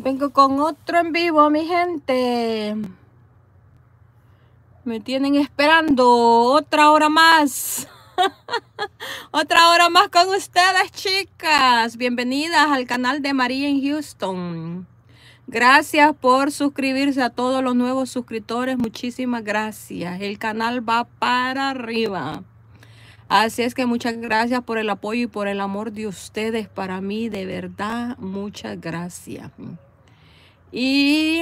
Vengo con otro en vivo, mi gente. Me tienen esperando otra hora más. otra hora más con ustedes, chicas. Bienvenidas al canal de María en Houston. Gracias por suscribirse a todos los nuevos suscriptores. Muchísimas gracias. El canal va para arriba. Así es que muchas gracias por el apoyo y por el amor de ustedes para mí. De verdad, muchas gracias. Y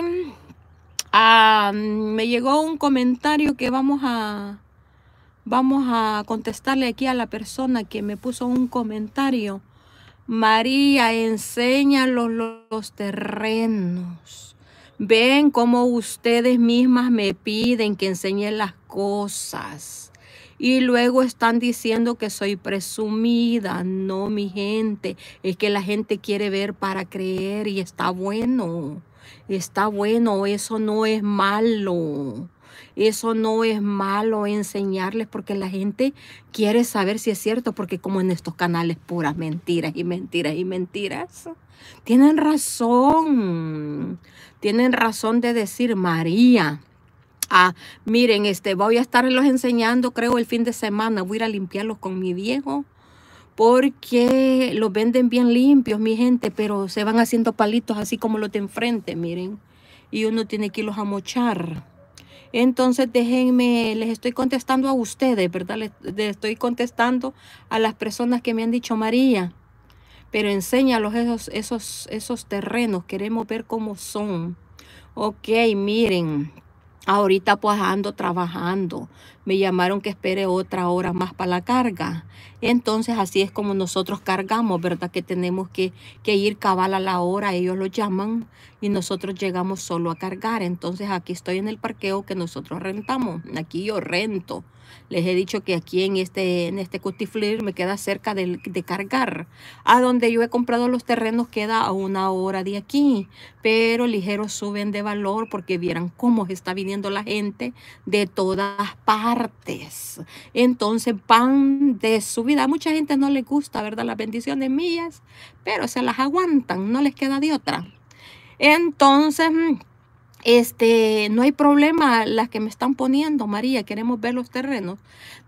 ah, me llegó un comentario que vamos a, vamos a contestarle aquí a la persona que me puso un comentario. María, enséñalos los, terrenos. Ven cómo ustedes mismas me piden que enseñe las cosas. Y luego están diciendo que soy presumida. No, mi gente. Es que la gente quiere ver para creer y está bueno está bueno, eso no es malo. Eso no es malo enseñarles porque la gente quiere saber si es cierto, porque como en estos canales puras mentiras y mentiras y mentiras, tienen razón, tienen razón de decir María. Ah, miren, este, voy a estarlos enseñando, creo, el fin de semana. Voy a ir a limpiarlos con mi viejo porque los venden bien limpios, mi gente, pero se van haciendo palitos así como los de enfrente, miren. Y uno tiene que irlos a mochar. Entonces, déjenme, les estoy contestando a ustedes, ¿verdad? Les, estoy contestando a las personas que me han dicho, María, pero enséñalos esos, esos, esos terrenos, queremos ver cómo son. Ok, miren, ahorita pues ando trabajando. Me llamaron que espere otra hora más para la carga. Entonces así es como nosotros cargamos, ¿verdad? Que tenemos que, ir cabal a la hora, ellos lo llaman y nosotros llegamos solo a cargar. Entonces aquí estoy en el parqueo que nosotros rentamos, aquí yo rento. Les he dicho que aquí en este, en este Cutiflir me queda cerca de, cargar. A donde yo he comprado los terrenos queda a una hora de aquí. Pero ligeros suben de valor porque vieran cómo está viniendo la gente de todas partes. Entonces van de su vida. mucha gente no le gusta, ¿verdad? Las bendiciones mías, pero se las aguantan, no les queda de otra. Entonces, mm, este, no hay problema las que me están poniendo, María, queremos ver los terrenos.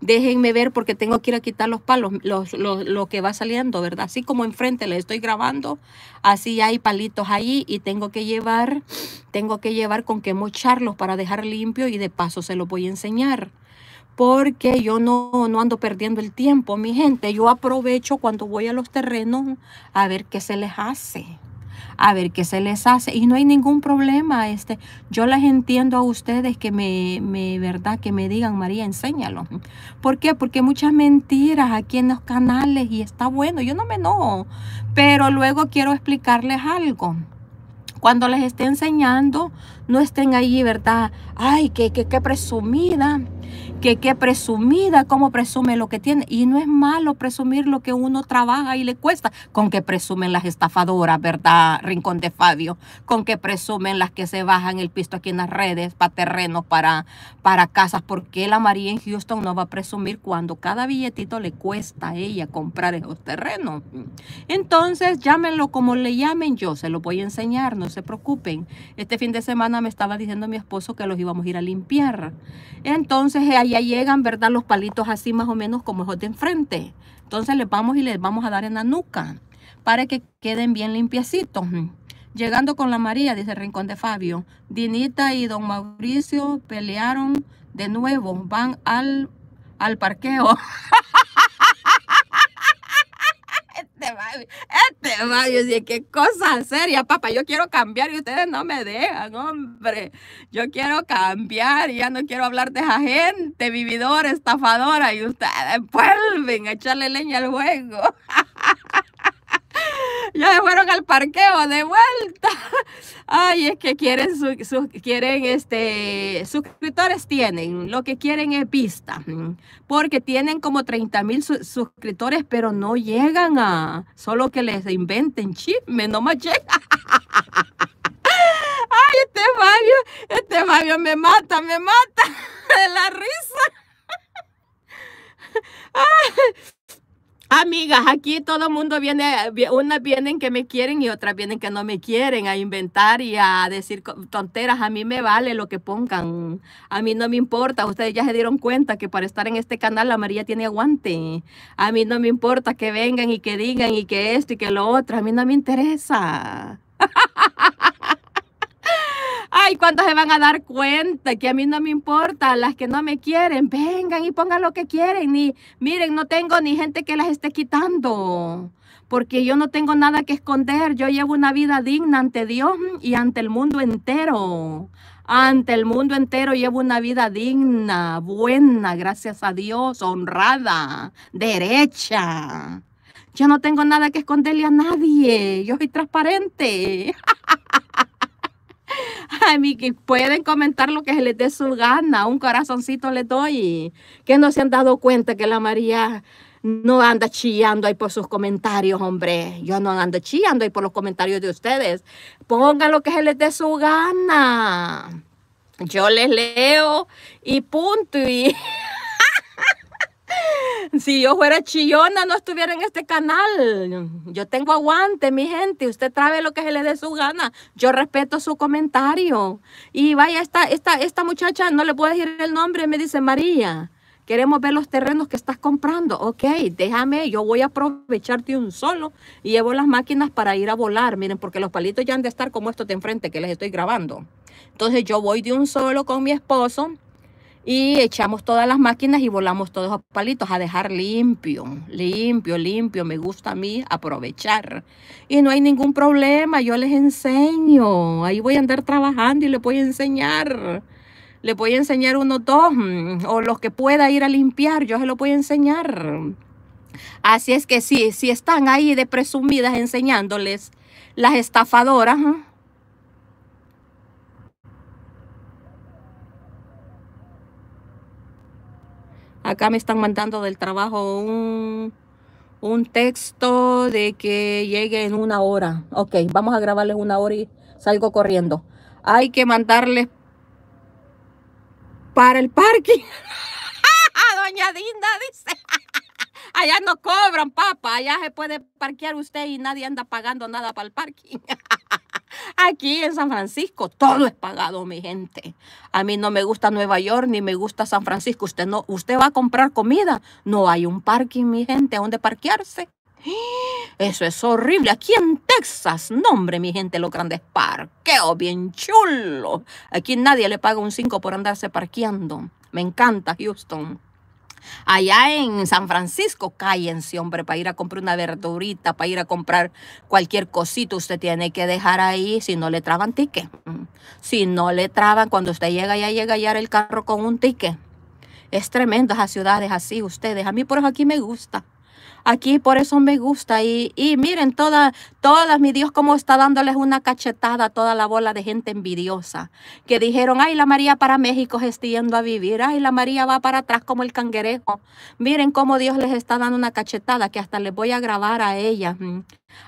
Déjenme ver porque tengo que ir a quitar los palos, los, lo que va saliendo, ¿verdad? Así como enfrente les estoy grabando, así hay palitos ahí y tengo que llevar, tengo que llevar con que mocharlos para dejar limpio y de paso se los voy a enseñar porque yo no, no ando perdiendo el tiempo, mi gente. Yo aprovecho cuando voy a los terrenos a ver qué se les hace a ver qué se les hace. Y no hay ningún problema. Este, yo les entiendo a ustedes que me, me, verdad, que me digan, María, enséñalo. ¿Por qué? Porque muchas mentiras aquí en los canales y está bueno. Yo no me enojo. Pero luego quiero explicarles algo. Cuando les esté enseñando, no estén allí, ¿verdad? Ay, qué, qué, qué presumida que qué presumida, cómo presume lo que tiene. Y no es malo presumir lo que uno trabaja y le cuesta, con que presumen las estafadoras, ¿verdad? Rincón de Fabio, con que presumen las que se bajan el pisto aquí en las redes para terrenos, para, para casas, porque la María en Houston no va a presumir cuando cada billetito le cuesta a ella comprar esos terrenos. Entonces, llámenlo como le llamen, yo se lo voy a enseñar, no se preocupen. Este fin de semana me estaba diciendo mi esposo que los íbamos a ir a limpiar. Entonces, ahí ya llegan, ¿verdad? Los palitos así más o menos como es de enfrente. Entonces les vamos y les vamos a dar en la nuca para que queden bien limpiecitos. Llegando con la María, dice Rincón de Fabio, Dinita y don Mauricio pelearon de nuevo, van al, al parqueo. este Mario, este Mario, yo cosa seria, papá, yo quiero cambiar y ustedes no me dejan, hombre. Yo quiero cambiar y ya no quiero hablar de esa gente vividora, estafadora y ustedes vuelven a echarle leña al juego. ya se fueron al parqueo de vuelta. Ay, es que quieren, quieren este, suscriptores tienen, lo que quieren es pista, porque tienen como 30 mil suscriptores, pero no llegan a, solo que les inventen chisme, no más llega. Ay, este Mario, este Mario me mata, me mata de la risa. Amigas, aquí todo el mundo viene, unas vienen que me quieren y otras vienen que no me quieren a inventar y a decir tonteras. A mí me vale lo que pongan. A mí no me importa. Ustedes ya se dieron cuenta que para estar en este canal la María tiene aguante. A mí no me importa que vengan y que digan y que esto y que lo otro. A mí no me interesa. Ay, ¿cuántos se van a dar cuenta que a mí no me importa? Las que no me quieren, vengan y pongan lo que quieren. Y miren, no tengo ni gente que las esté quitando. Porque yo no tengo nada que esconder. Yo llevo una vida digna ante Dios y ante el mundo entero. Ante el mundo entero llevo una vida digna, buena, gracias a Dios, honrada, derecha. Yo no tengo nada que esconderle a nadie. Yo soy transparente. mí que pueden comentar lo que se les dé su gana, un corazoncito les doy, que no se han dado cuenta que la María no anda chillando ahí por sus comentarios, hombre. Yo no ando chillando ahí por los comentarios de ustedes. Pongan lo que se les dé su gana. Yo les leo y punto. Y Si yo fuera chillona, no estuviera en este canal. Yo tengo aguante, mi gente. Usted trabe lo que se le dé su gana. Yo respeto su comentario. Y vaya, esta, esta, esta muchacha, no le puedo decir el nombre, me dice María. Queremos ver los terrenos que estás comprando. Ok, déjame, yo voy a aprovechar un solo y llevo las máquinas para ir a volar. Miren, porque los palitos ya han de estar como estos de enfrente que les estoy grabando. Entonces yo voy de un solo con mi esposo y echamos todas las máquinas y volamos todos los palitos a dejar limpio, limpio, limpio. Me gusta a mí aprovechar. Y no hay ningún problema, yo les enseño. Ahí voy a andar trabajando y les voy a enseñar. Les voy a enseñar uno, dos, mm, o los que pueda ir a limpiar, yo se lo voy a enseñar. Así es que sí, si están ahí de presumidas enseñándoles las estafadoras, ¿eh? Acá me están mandando del trabajo un, un texto de que llegue en una hora. Ok, vamos a grabarles una hora y salgo corriendo. Hay que mandarle para el parking. Doña Dinda dice. Allá no cobran, papa, Allá se puede parquear usted y nadie anda pagando nada para el parking. Aquí en San Francisco todo es pagado, mi gente. A mí no me gusta Nueva York ni me gusta San Francisco. Usted no, usted va a comprar comida. No hay un parking, mi gente, donde parquearse. Eso es horrible. Aquí en Texas, nombre, mi gente, los grandes parqueos, bien chulo. Aquí nadie le paga un 5 por andarse parqueando. Me encanta Houston. Allá en San Francisco, cállense, hombre, para ir a comprar una verdurita, para ir a comprar cualquier cosita, usted tiene que dejar ahí si no le traban ticket. Mm. Si no le traban, cuando usted llega, ya llega ya el carro con un ticket. Es tremendo esas ciudades así, ustedes. A mí por eso aquí me gusta aquí, por eso me gusta. Y, miren, todas, todas, mi Dios, cómo está dándoles una cachetada a toda la bola de gente envidiosa. Que dijeron, ay, la María para México se está yendo a vivir. Ay, la María va para atrás como el cangrejo. Miren cómo Dios les está dando una cachetada, que hasta les voy a grabar a ella mm.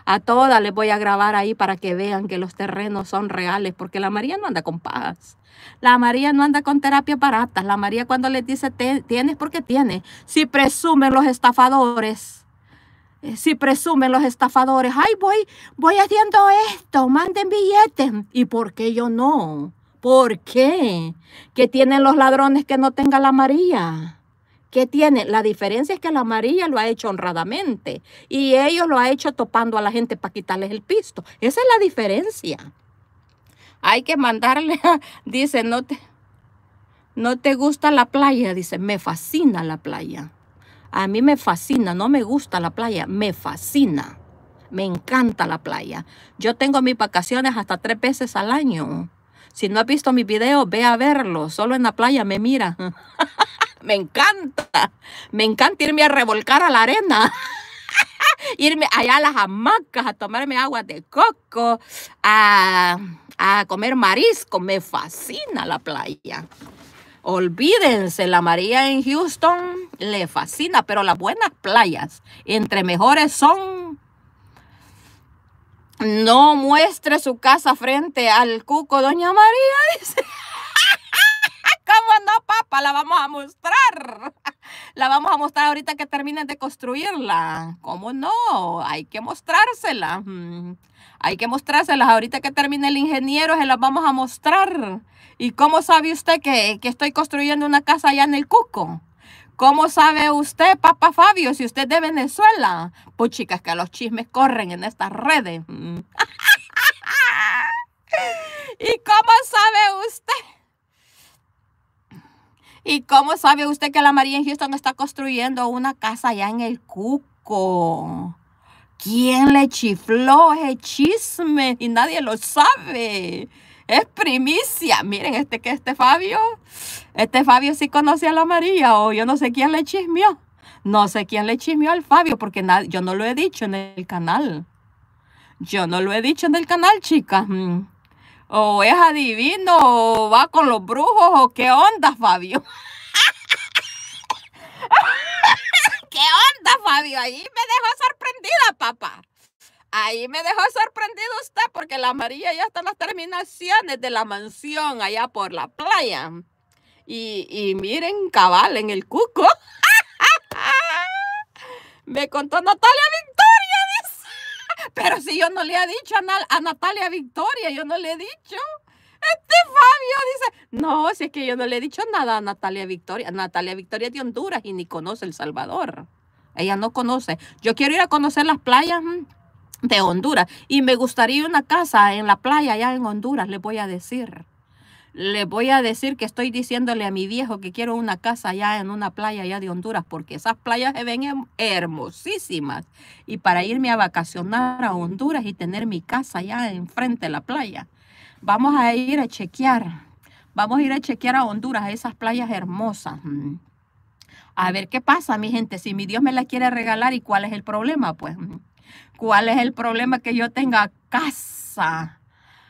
A todas les voy a grabar ahí para que vean que los terrenos son reales, porque la María no anda con paz. La María no anda con terapias baratas. La María cuando les dice tienes porque tiene. Si presumen los estafadores eh, si presumen los estafadores, ay, voy, voy haciendo esto, manden billetes. ¿Y por qué yo no? ¿Por qué? ¿Qué tienen los ladrones que no tenga la María? ¿Qué tiene? La diferencia es que la María lo ha hecho honradamente y ellos lo ha hecho topando a la gente para quitarles el pisto. Esa es la diferencia. Hay que mandarle, dice, no te, no te gusta la playa, dice, me fascina la playa. A mí me fascina, no me gusta la playa, me fascina. Me encanta la playa. Yo tengo mis vacaciones hasta tres veces al año. Si no has visto mis videos, ve a verlo, Solo en la playa me mira. me encanta. Me encanta irme a revolcar a la arena. irme allá a las hamacas a tomarme agua de coco, a, a comer marisco. Me fascina la playa. Olvídense, la María en Houston le fascina, pero las buenas playas entre mejores son. No muestre su casa frente al cuco, doña María dice. ¿Cómo no, papá? La vamos a mostrar. La vamos a mostrar ahorita que terminen de construirla. ¿Cómo no? Hay que mostrársela. Mm. Hay que mostrárselas ahorita que termine el ingeniero, se las vamos a mostrar. ¿Y cómo sabe usted que, que estoy construyendo una casa allá en el Cuco? ¿Cómo sabe usted, papá Fabio, si usted es de Venezuela? Pues chicas, que los chismes corren en estas redes. ¿Y cómo sabe usted? ¿Y cómo sabe usted que la María en Houston está construyendo una casa allá en el Cuco? ¿Quién le chifló ese chisme? Y nadie lo sabe. Es primicia. Miren, este que este Fabio, este Fabio sí conoce a la María o yo no sé quién le chismeó. No sé quién le chismeó al Fabio porque yo no lo he dicho en el canal. Yo no lo he dicho en el canal, chicas. Mm. O es adivino o va con los brujos o qué onda, Fabio. ¿Qué onda, Fabio? Ahí me dejó sorprendida, papá. Ahí me dejó sorprendido usted porque la amarilla ya está en las terminaciones de la mansión allá por la playa. Y, miren, cabal, en el cuco. me contó Natalia Victoria, Pero si yo no le he dicho a, a Natalia Victoria, yo no le he dicho. Este Fabio dice, no, si es que yo no le he dicho nada a Natalia Victoria. Natalia Victoria es de Honduras y ni conoce El Salvador. Ella no conoce. Yo quiero ir a conocer las playas mm de Honduras. Y me gustaría una casa en la playa allá en Honduras, les voy a decir. Les voy a decir que estoy diciéndole a mi viejo que quiero una casa allá en una playa allá de Honduras, porque esas playas se ven hermosísimas. Y para irme a vacacionar a Honduras y tener mi casa allá enfrente de la playa, vamos a ir a chequear. Vamos a ir a chequear a Honduras, a esas playas hermosas. A ver qué pasa, mi gente, si mi Dios me la quiere regalar y cuál es el problema, pues. ¿Cuál es el problema que yo tenga casa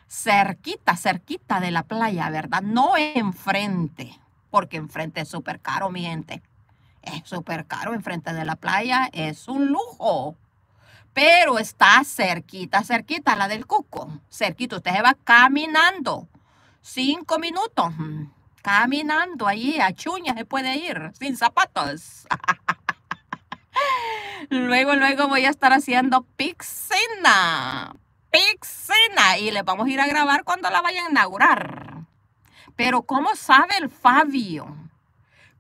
cerquita, cerquita de la playa, verdad? No enfrente, porque enfrente es súper caro, mi gente. Es súper caro enfrente de la playa, es un lujo. Pero está cerquita, cerquita la del Cuco. Cerquita, usted se va caminando. Cinco minutos. Mm, caminando allí, a chuña se puede ir, sin zapatos. Luego, luego voy a estar haciendo piscina. Pixina, Y le vamos a ir a grabar cuando la vayan a inaugurar. Pero ¿cómo sabe el Fabio?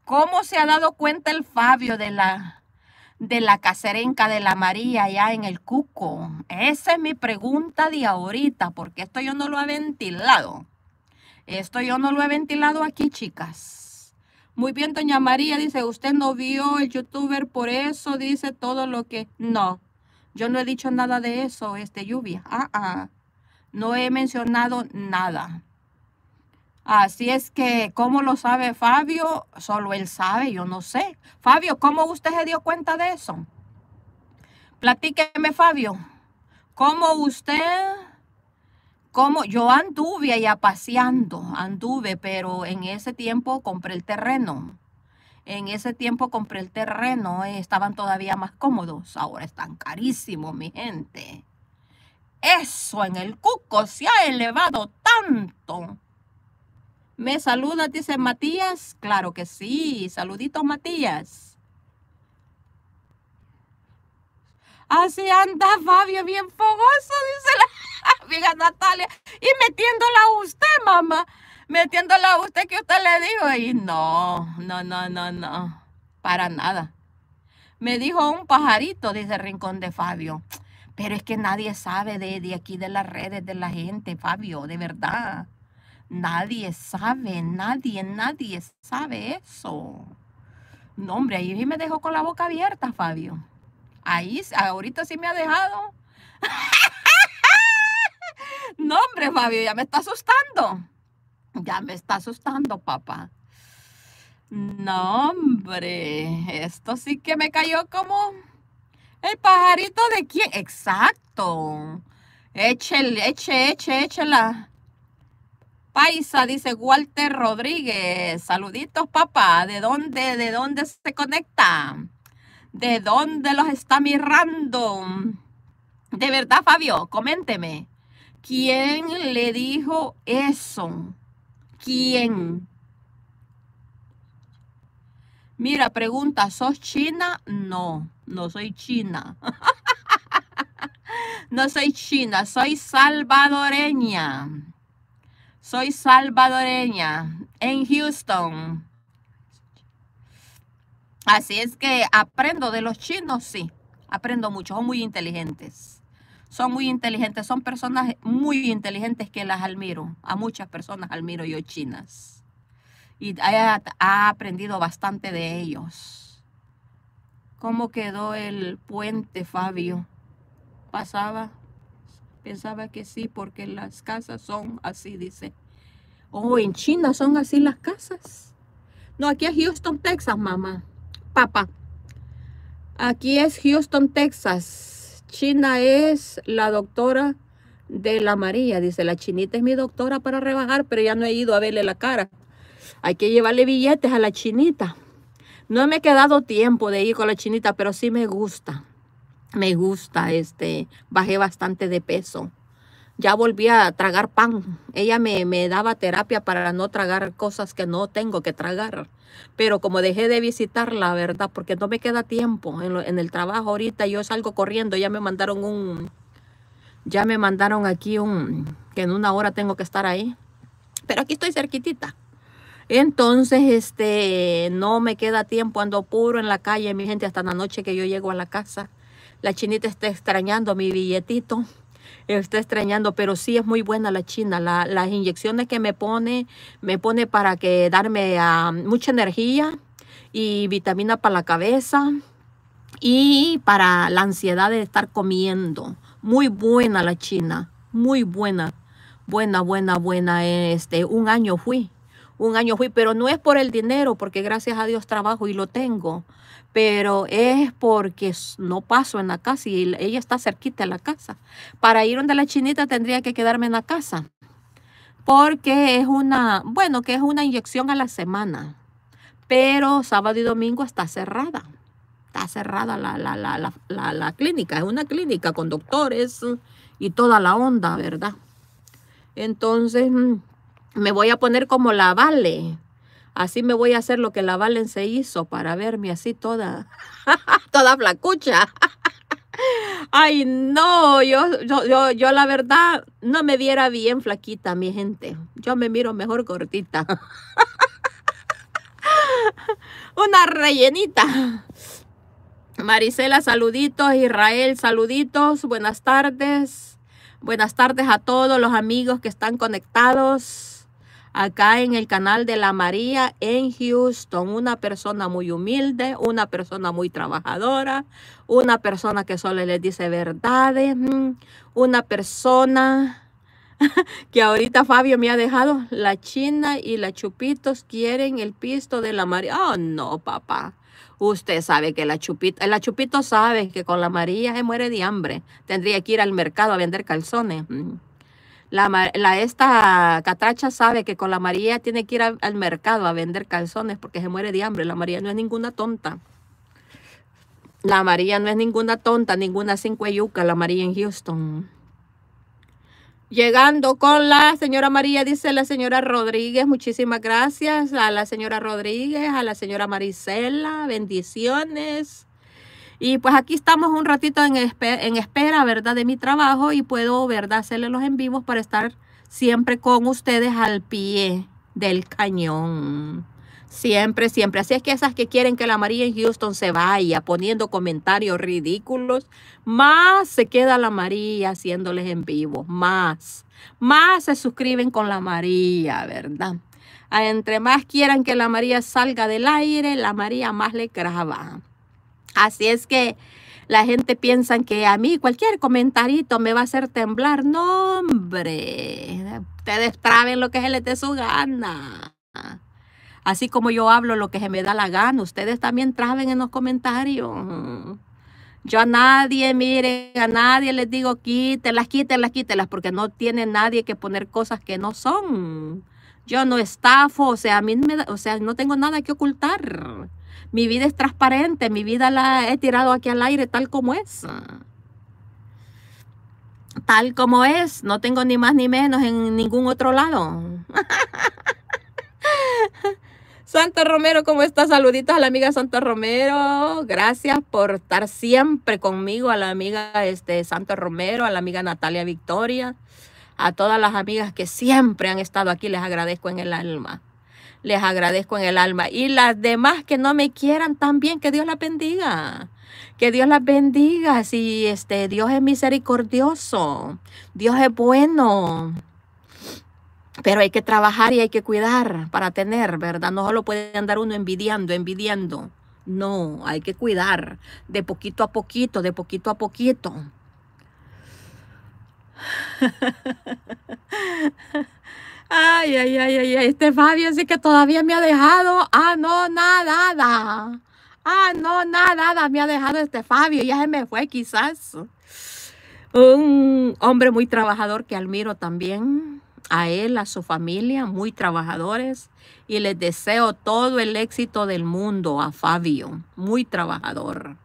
¿Cómo se ha dado cuenta el Fabio de la, de la caserenca de la María allá en el Cuco? Esa es mi pregunta de ahorita, porque esto yo no lo he ventilado. Esto yo no lo he ventilado aquí, chicas. Muy bien, doña María dice, usted no vio el youtuber, por eso dice todo lo que... No, yo no he dicho nada de eso, este lluvia. Ah, ah. No he mencionado nada. Así es que, ¿cómo lo sabe Fabio? Solo él sabe, yo no sé. Fabio, ¿cómo usted se dio cuenta de eso? Platíqueme, Fabio. ¿Cómo usted como yo anduve allá paseando, anduve, pero en ese tiempo compré el terreno. En ese tiempo compré el terreno, eh, estaban todavía más cómodos. Ahora están carísimos, mi gente. Eso en el cuco se ha elevado tanto. ¿Me saluda, Dice Matías. Claro que sí. Saludito Matías. Así anda Fabio, bien fogoso, dice la amiga Natalia. Y metiéndola a usted, mamá. Metiéndola a usted que usted le dijo. Y no, no, no, no, no. Para nada. Me dijo un pajarito, dice el Rincón de Fabio. Pero es que nadie sabe de, de aquí, de las redes, de la gente, Fabio, de verdad. Nadie sabe, nadie, nadie sabe eso. No, hombre, ahí me dejó con la boca abierta, Fabio. Ahí, ahorita sí me ha dejado. no, hombre, Fabio, ya me está asustando. Ya me está asustando, papá. No, hombre, esto sí que me cayó como el pajarito de quién. Exacto. Échele, eche, eche, échela. Paisa, dice Walter Rodríguez. Saluditos, papá. ¿De dónde, de dónde se conecta? ¿De dónde los está mirando De verdad, Fabio, coménteme. ¿Quién le dijo eso? ¿Quién? Mira, pregunta, ¿sos china? No, no soy china. no soy china, soy salvadoreña. Soy salvadoreña en Houston. Así es que aprendo de los chinos, sí, aprendo mucho, son muy inteligentes. Son muy inteligentes, son personas muy inteligentes que las admiro. A muchas personas admiro yo chinas. Y ha, aprendido bastante de ellos. ¿Cómo quedó el puente, Fabio? Pasaba, pensaba que sí, porque las casas son así, dice. Oh, en China son así las casas. No, aquí es Houston, Texas, mamá papa. Aquí es Houston, Texas. China es la doctora de la María. Dice, la chinita es mi doctora para rebajar, pero ya no he ido a verle la cara. Hay que llevarle billetes a la chinita. No me he quedado tiempo de ir con la chinita, pero sí me gusta. Me gusta, este, bajé bastante de peso ya volví a tragar pan. Ella me, daba terapia para no tragar cosas que no tengo que tragar. Pero como dejé de visitarla, ¿verdad? Porque no me queda tiempo en, en el trabajo ahorita. Yo salgo corriendo, ya me mandaron un... Ya me mandaron aquí un... Que en una hora tengo que estar ahí. Pero aquí estoy cerquitita. Entonces, este, no me queda tiempo, ando puro en la calle, mi gente, hasta la noche que yo llego a la casa. La chinita está extrañando mi billetito está extrañando, pero sí es muy buena la china. las inyecciones que me pone, me pone para que darme ah, mucha energía y vitamina para la cabeza y para la ansiedad de estar comiendo. Muy buena la china, muy buena, buena, buena, buena. Este, un año fui un año fui, pero no es por el dinero, porque gracias a Dios trabajo y lo tengo, pero es porque no paso en la casa y ella está cerquita de la casa. Para ir donde la chinita tendría que quedarme en la casa, porque es una, bueno, que es una inyección a la semana, pero sábado y domingo está cerrada. Está cerrada la, la clínica, es una clínica con doctores y toda la onda, ¿verdad? Entonces, mm, me voy a poner como la Vale. Así me voy a hacer lo que la Valen se hizo para verme así toda, toda flacucha. Ay, no, yo, yo, yo, yo, la verdad no me viera bien flaquita, mi gente. Yo me miro mejor gordita. Una rellenita. Marisela, saluditos. Israel, saluditos. Buenas tardes. Buenas tardes a todos los amigos que están conectados acá en el canal de la María en Houston. Una persona muy humilde, una persona muy trabajadora, una persona que solo les dice verdades, mm, una persona que ahorita Fabio me ha dejado. La China y la Chupitos quieren el pisto de la María. Oh, no, papá. Usted sabe que la chupita la Chupito sabe que con la María se muere de hambre. Tendría que ir al mercado a vender calzones. Mm. La, esta catracha sabe que con la María tiene que ir al mercado a vender calzones porque se muere de hambre. La María no es ninguna tonta. La María no es ninguna tonta, ninguna cinco yuca, la María en Houston. Llegando con la señora María, dice la señora Rodríguez, muchísimas gracias a la señora Rodríguez, a la señora Marisela, bendiciones. Y pues aquí estamos un ratito en, espera, ¿verdad? De mi trabajo y puedo, ¿verdad? Hacerle los en vivos para estar siempre con ustedes al pie del cañón. Siempre, siempre. Así es que esas que quieren que la María en Houston se vaya poniendo comentarios ridículos, más se queda la María haciéndoles en vivo, más. Más se suscriben con la María, ¿verdad? Entre más quieran que la María salga del aire, la María más le graba. Así es que la gente piensa que a mí cualquier comentarito me va a hacer temblar. No, hombre, ustedes traben lo que se les dé su gana. Así como yo hablo lo que se me da la gana, ustedes también traben en los comentarios. Yo a nadie, miren, a nadie les digo quítelas, quítelas, quítelas, porque no tiene nadie que poner cosas que no son. Yo no estafo, o sea, a mí me o sea, no tengo nada que ocultar. Mi vida es transparente, mi vida la he tirado aquí al aire tal como es. Ah. Tal como es, no tengo ni más ni menos en ningún otro lado. Santa Romero, ¿cómo estás? Saluditos a la amiga Santa Romero. Gracias por estar siempre conmigo, a la amiga este, Santa Romero, a la amiga Natalia Victoria, a todas las amigas que siempre han estado aquí, les agradezco en el alma les agradezco en el alma. Y las demás que no me quieran también, que Dios las bendiga. Que Dios las bendiga. Si este Dios es misericordioso, Dios es bueno. Pero hay que trabajar y hay que cuidar para tener, ¿verdad? No solo puede andar uno envidiando, envidiando. No, hay que cuidar de poquito a poquito, de poquito a poquito. Ay, ay, ay, ay, este Fabio sí que todavía me ha dejado. Ah, no, nada, nada. Ah, no, nada, nada, me ha dejado este Fabio. Ya se me fue quizás. Un hombre muy trabajador que admiro también. A él, a su familia, muy trabajadores. Y les deseo todo el éxito del mundo a Fabio. Muy trabajador.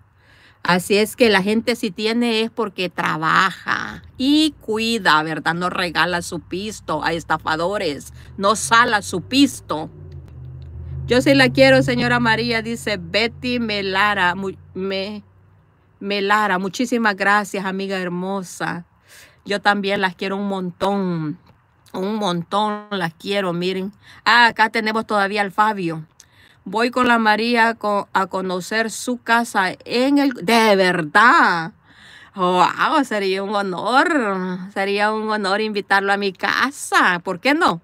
Así es que la gente si tiene es porque trabaja y cuida, ¿verdad? No regala su pisto a estafadores, no sala su pisto. Yo sí la quiero, señora María, dice Betty Melara. Me, Melara, muchísimas gracias, amiga hermosa. Yo también las quiero un montón. Un montón las quiero, miren. Ah, acá tenemos todavía al Fabio. Voy con la María a conocer su casa en el... De verdad. Wow, sería un honor. Sería un honor invitarlo a mi casa. ¿Por qué no?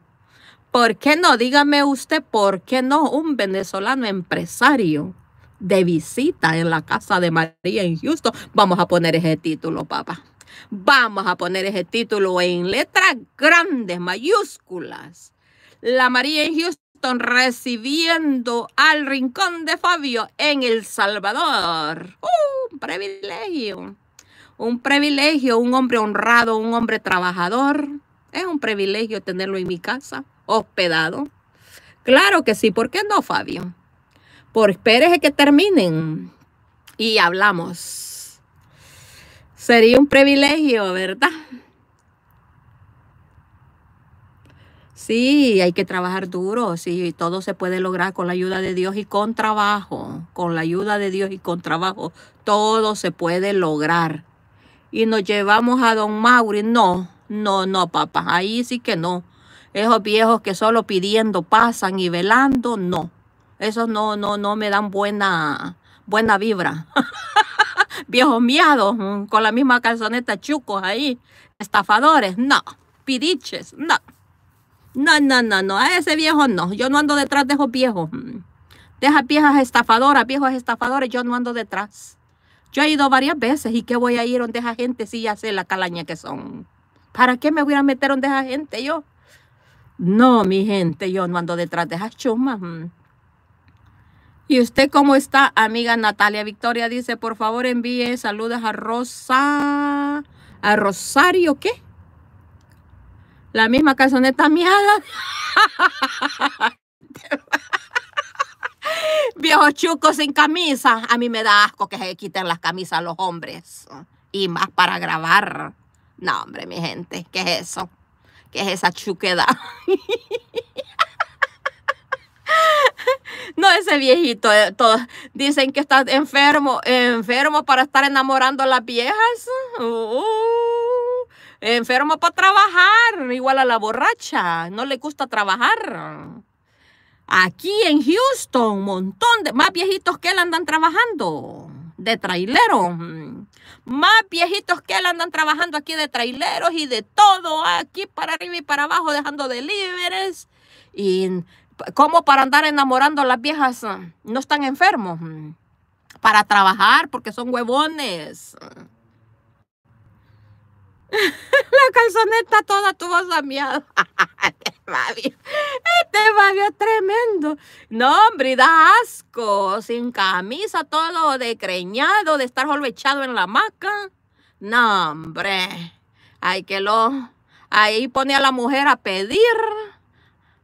¿Por qué no? Dígame usted, ¿por qué no un venezolano empresario de visita en la casa de María en Houston? Vamos a poner ese título, papá. Vamos a poner ese título en letras grandes, mayúsculas. La María en Houston recibiendo al Rincón de Fabio en El Salvador. ¡Uh! un privilegio. Un privilegio, un hombre honrado, un hombre trabajador. Es un privilegio tenerlo en mi casa, hospedado. Claro que sí, ¿por qué no, Fabio? Por espérese que terminen y hablamos. Sería un privilegio, ¿verdad? Sí, hay que trabajar duro, sí, todo se puede lograr con la ayuda de Dios y con trabajo, con la ayuda de Dios y con trabajo, todo se puede lograr. Y nos llevamos a don Mauri, no, no, no, papá, ahí sí que no. Esos viejos que solo pidiendo pasan y velando, no. Esos no, no, no me dan buena, buena vibra. viejos miados, mm, con la misma calzoneta chucos ahí, estafadores, no, pidiches, no. No, no, no, no, a ese viejo no. Yo no ando detrás de esos viejos. Mm. Deja viejas estafadoras, viejos estafadores, yo no ando detrás. Yo he ido varias veces y que voy a ir donde esa gente si ya sé la calaña que son. ¿Para qué me voy a meter donde esa gente yo? No, mi gente, yo no ando detrás de esas chumas. Mm. ¿Y usted cómo está, amiga Natalia Victoria? Dice, por favor envíe saludos a Rosa, a Rosario, ¿qué? La misma calzoneta miada. Viejo chuco sin camisa. A mí me da asco que se quiten las camisas los hombres. Y más para grabar. No, hombre, mi gente, ¿qué es eso? ¿Qué es esa chuquedad? No, ese viejito, eh, todos dicen que está enfermo, enfermo para estar enamorando a las viejas. Uh enfermo para trabajar, igual a la borracha, no le gusta trabajar. Aquí en Houston, un montón de más viejitos que él andan trabajando de traileros. Más viejitos que él andan trabajando aquí de traileros y de todo, aquí para arriba y para abajo, dejando líderes. Y como para andar enamorando a las viejas, no están enfermos. Para trabajar, porque son huevones. La calzoneta toda tuvo samiado. este babio, este babio es tremendo. No, hombre, da asco. Sin camisa, todo de creñado, de estar holvechado en la maca. No, hombre. que lo. Ahí pone a la mujer a pedir.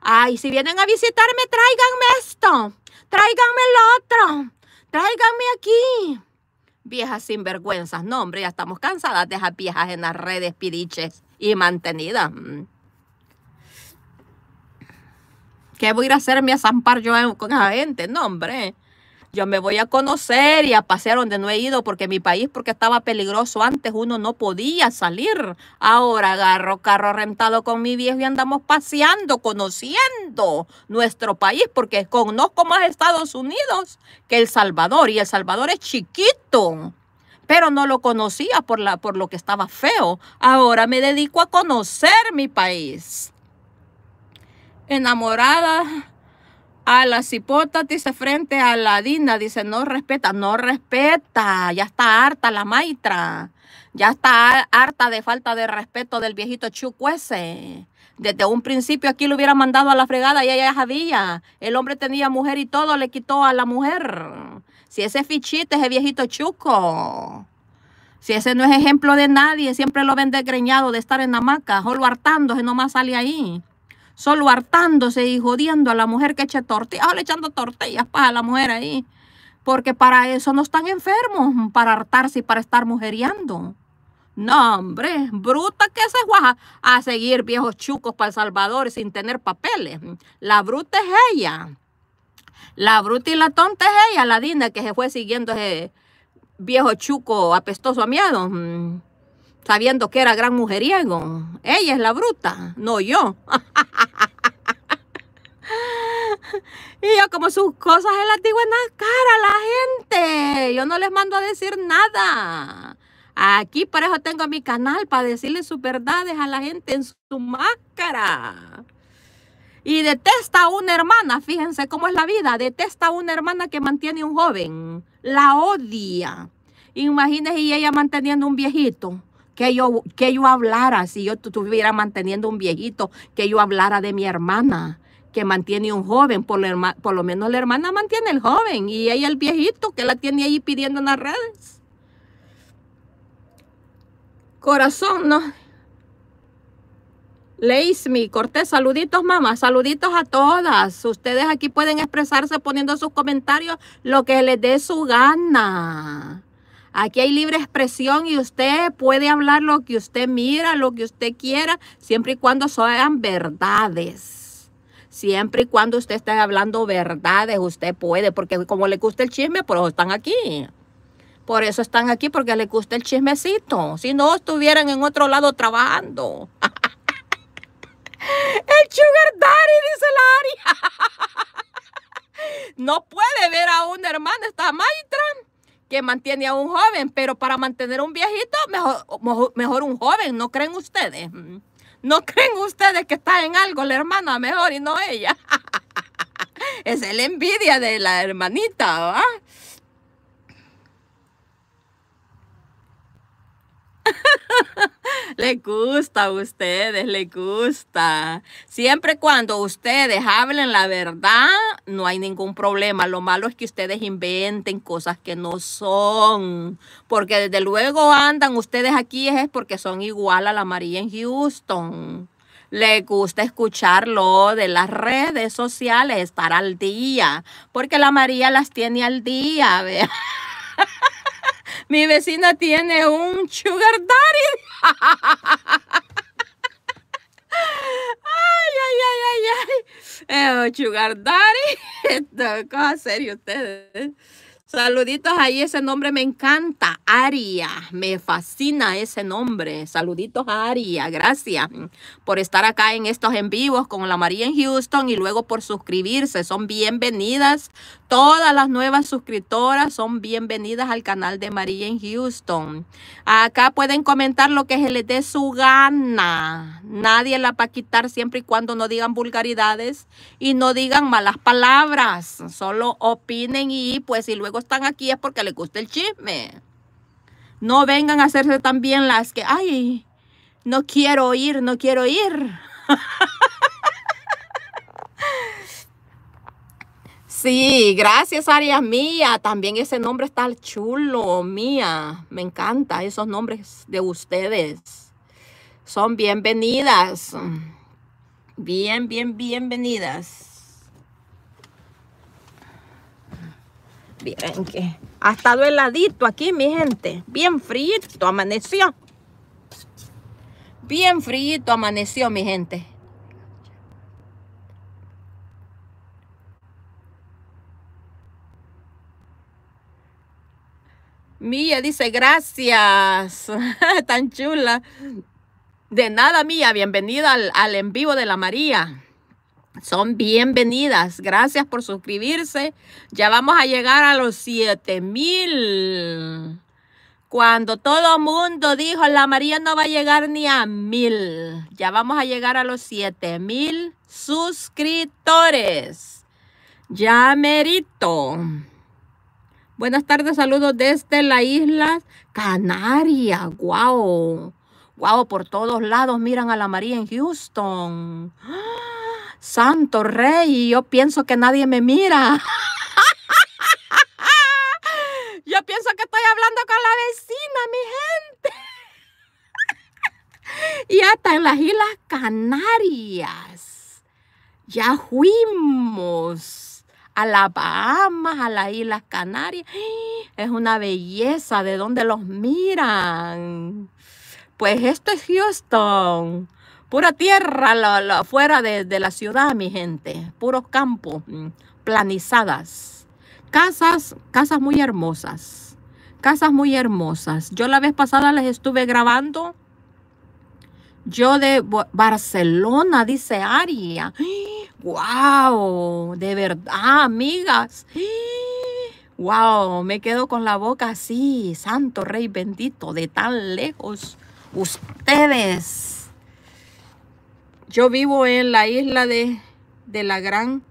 Ay, si vienen a visitarme, tráiganme esto. Tráiganme lo otro. Tráiganme aquí. Viejas sinvergüenzas. No, hombre, ya estamos cansadas de esas viejas en las redes piriches y mantenidas. Mm. ¿Qué voy a ir a hacerme a zampar yo con esa gente? No, hombre. Yo me voy a conocer y a pasear donde no he ido porque mi país, porque estaba peligroso antes, uno no podía salir. Ahora agarro carro rentado con mi viejo y andamos paseando, conociendo nuestro país porque conozco más Estados Unidos que El Salvador y El Salvador es chiquito pero no lo conocía por, la, por lo que estaba feo. Ahora me dedico a conocer mi país. Enamorada a la cipota, dice, frente a la Dina, dice, no respeta, no respeta, ya está harta la maitra, ya está harta de falta de respeto del viejito ese. Desde un principio aquí lo hubiera mandado a la fregada y ella ya sabía. El hombre tenía mujer y todo le quitó a la mujer. Si ese es el viejito chuco. Si ese no es ejemplo de nadie, siempre lo ven desgreñado de estar en la hamaca, solo hartándose, nomás sale ahí solo hartándose y jodiendo a la mujer que eche tortillas, o oh, le echando tortillas para la mujer ahí. Porque para eso no están enfermos, para hartarse y para estar mujeriando. No, hombre, bruta que se guaja a seguir viejos chucos para El Salvador sin tener papeles. La bruta es ella. La bruta y la tonta es ella, la dina que se fue siguiendo ese viejo chuco apestoso a miedo sabiendo que era gran mujeriego. Ella es la bruta, no yo. y yo como sus cosas se las digo en la cara a la gente. Yo no les mando a decir nada. Aquí por eso tengo mi canal, para decirle sus verdades a la gente en su máscara. Y detesta a una hermana, fíjense cómo es la vida, detesta a una hermana que mantiene un joven, la odia. Imagínense y ella manteniendo un viejito que yo, que yo hablara si yo estuviera manteniendo un viejito, que yo hablara de mi hermana que mantiene un joven, por, lo menos la hermana mantiene el joven y ella el viejito que la tiene ahí pidiendo en las redes. Corazón, ¿no? Leismi, Cortés, saluditos mamá, saluditos a todas. Ustedes aquí pueden expresarse poniendo sus comentarios lo que les dé su gana. Aquí hay libre expresión y usted puede hablar lo que usted mira, lo que usted quiera, siempre y cuando sean verdades. Siempre y cuando usted esté hablando verdades, usted puede, porque como le gusta el chisme, por eso están aquí. Por eso están aquí, porque le gusta el chismecito. Si no, estuvieran en otro lado trabajando. El sugar daddy, dice Lari. No puede ver a una hermana, está maitrante que mantiene a un joven, pero para mantener a un viejito, mejor, mejor, un joven, ¿no creen ustedes? Mm. ¿No creen ustedes que está en algo la hermana mejor y no ella? es la envidia de la hermanita, ¿verdad? Le gusta a ustedes, le gusta. Siempre cuando ustedes hablen la verdad, no hay ningún problema. Lo malo es que ustedes inventen cosas que no son. Porque desde luego andan ustedes aquí es porque son igual a la María en Houston. Le gusta escucharlo de las redes sociales, estar al día. Porque la María las tiene al día, ¿vea? mi vecina tiene un sugar daddy. Ay, ay, ay, ay, ay. Eh, sugar daddy. ustedes. Saluditos ahí, ese nombre me encanta. Aria, me fascina ese nombre. Saluditos a Aria, gracias por estar acá en estos en vivos con la María en Houston y luego por suscribirse. Son bienvenidas. Todas las nuevas suscriptoras son bienvenidas al canal de María en Houston. Acá pueden comentar lo que se les dé su gana. Nadie la va a quitar siempre y cuando no digan vulgaridades y no digan malas palabras. Solo opinen y pues y luego están aquí es porque les gusta el chisme. No vengan a hacerse también las que, ay, no quiero ir, no quiero ir. Sí, gracias Arias Mía. También ese nombre está chulo, Mía. Me encanta esos nombres de ustedes. Son bienvenidas. Bien, bien, bienvenidas. Bien que ha estado heladito aquí, mi gente. Bien frito amaneció. Bien frito amaneció, mi gente. Mía dice, gracias. Tan chula. De nada, Mía. Bienvenida al, al en vivo de la María son bienvenidas. Gracias por suscribirse. Ya vamos a llegar a los 7000. Cuando todo mundo dijo, la María no va a llegar ni a mil. Ya vamos a llegar a los 7000 suscriptores. Ya merito. Buenas tardes, saludos desde la isla Canaria. ¡Guau! ¡Guau! Por todos lados miran a la María en Houston. ¡Ah! santo rey, yo pienso que nadie me mira. Yo pienso que estoy hablando con la vecina, mi gente. y hasta en las Islas Canarias. Ya fuimos a las Bahamas, a las Islas Canarias. Es una belleza de donde los miran. Pues esto es Houston pura tierra fuera de, de, la ciudad, mi gente, puros campos, mm, planizadas, casas, casas muy hermosas, casas muy hermosas. Yo la vez pasada les estuve grabando, yo de Barcelona, dice Aria, wow, de verdad, amigas, wow, me quedo con la boca así, santo rey bendito, de tan lejos, ustedes yo vivo en la isla de, de la Gran.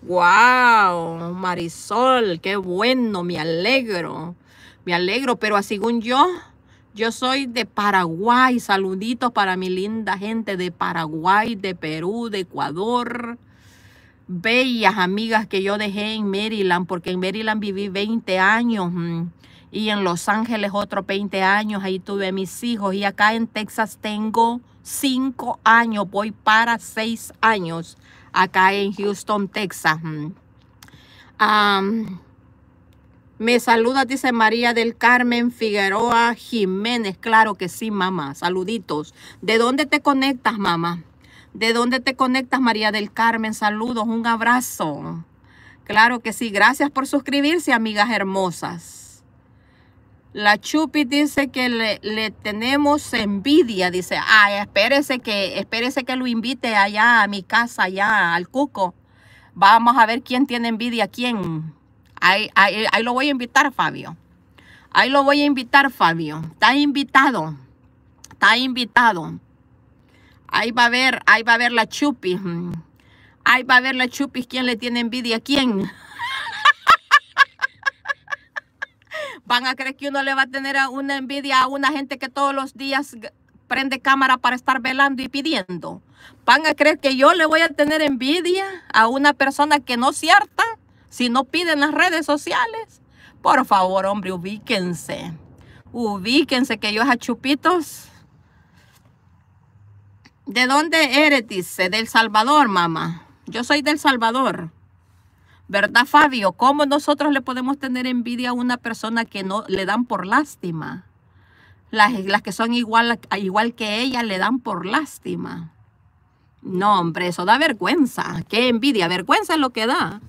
¡Wow! Marisol, qué bueno, me alegro. Me alegro, pero según yo, yo soy de Paraguay. Saluditos para mi linda gente de Paraguay, de Perú, de Ecuador. Bellas amigas que yo dejé en Maryland, porque en Maryland viví 20 años. Mm y en Los Ángeles otros 20 años, ahí tuve mis hijos y acá en Texas tengo 5 años, voy para 6 años acá en Houston, Texas. Mm. me saluda, dice María del Carmen Figueroa Jiménez. Claro que sí, mamá. Saluditos. ¿De dónde te conectas, mamá? ¿De dónde te conectas, María del Carmen? Saludos, un abrazo. Claro que sí. Gracias por suscribirse, amigas hermosas. La Chupi dice que le, tenemos envidia. Dice, ay, espérese que, espérese que lo invite allá a mi casa, allá al Cuco. Vamos a ver quién tiene envidia quién. Ahí, lo voy a invitar, Fabio. Ahí lo voy a invitar, Fabio. Está invitado. Está invitado. Ahí va a ver, ahí va a ver la Chupi. Ahí va a ver la Chupi quién le tiene envidia a quién. van a creer que uno le va a tener una envidia a una gente que todos los días prende cámara para estar velando y pidiendo. Van a creer que yo le voy a tener envidia a una persona que no cierta si no pide en las redes sociales. Por favor, hombre, ubíquense. Ubíquense que yo a chupitos. ¿De dónde eres? Dice, del Salvador, mamá. Yo soy del Salvador. ¿Verdad, Fabio? ¿Cómo nosotros le podemos tener envidia a una persona que no le dan por lástima? Las, que son igual, igual que ella le dan por lástima. No, hombre, eso da vergüenza. ¿Qué envidia? Vergüenza es lo que da.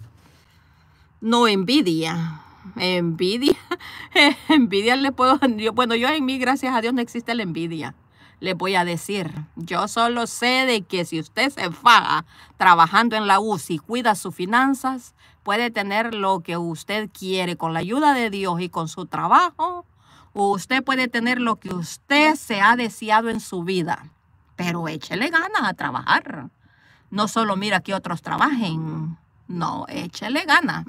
No envidia. Envidia. envidia le puedo... bueno, yo en mí, gracias a Dios, no existe la envidia. Le voy a decir, yo solo sé de que si usted se faga trabajando en la UCI y cuida sus finanzas, puede tener lo que usted quiere con la ayuda de Dios y con su trabajo. Usted puede tener lo que usted se ha deseado en su vida, pero échele ganas a trabajar. No solo mira que otros trabajen, no, échele ganas.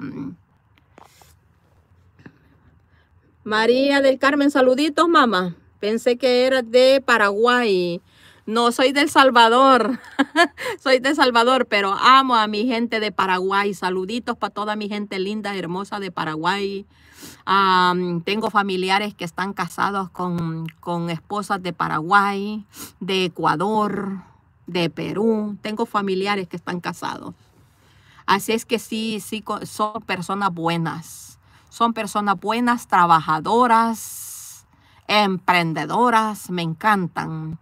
María del Carmen, saluditos, mamá. Pensé que eras de Paraguay. No soy del Salvador, soy de Salvador, pero amo a mi gente de Paraguay. Saluditos para toda mi gente linda, hermosa de Paraguay. tengo familiares que están casados con, con esposas de Paraguay, de Ecuador, de Perú. Tengo familiares que están casados. Así es que sí, sí, son personas buenas. Son personas buenas, trabajadoras, emprendedoras. Me encantan.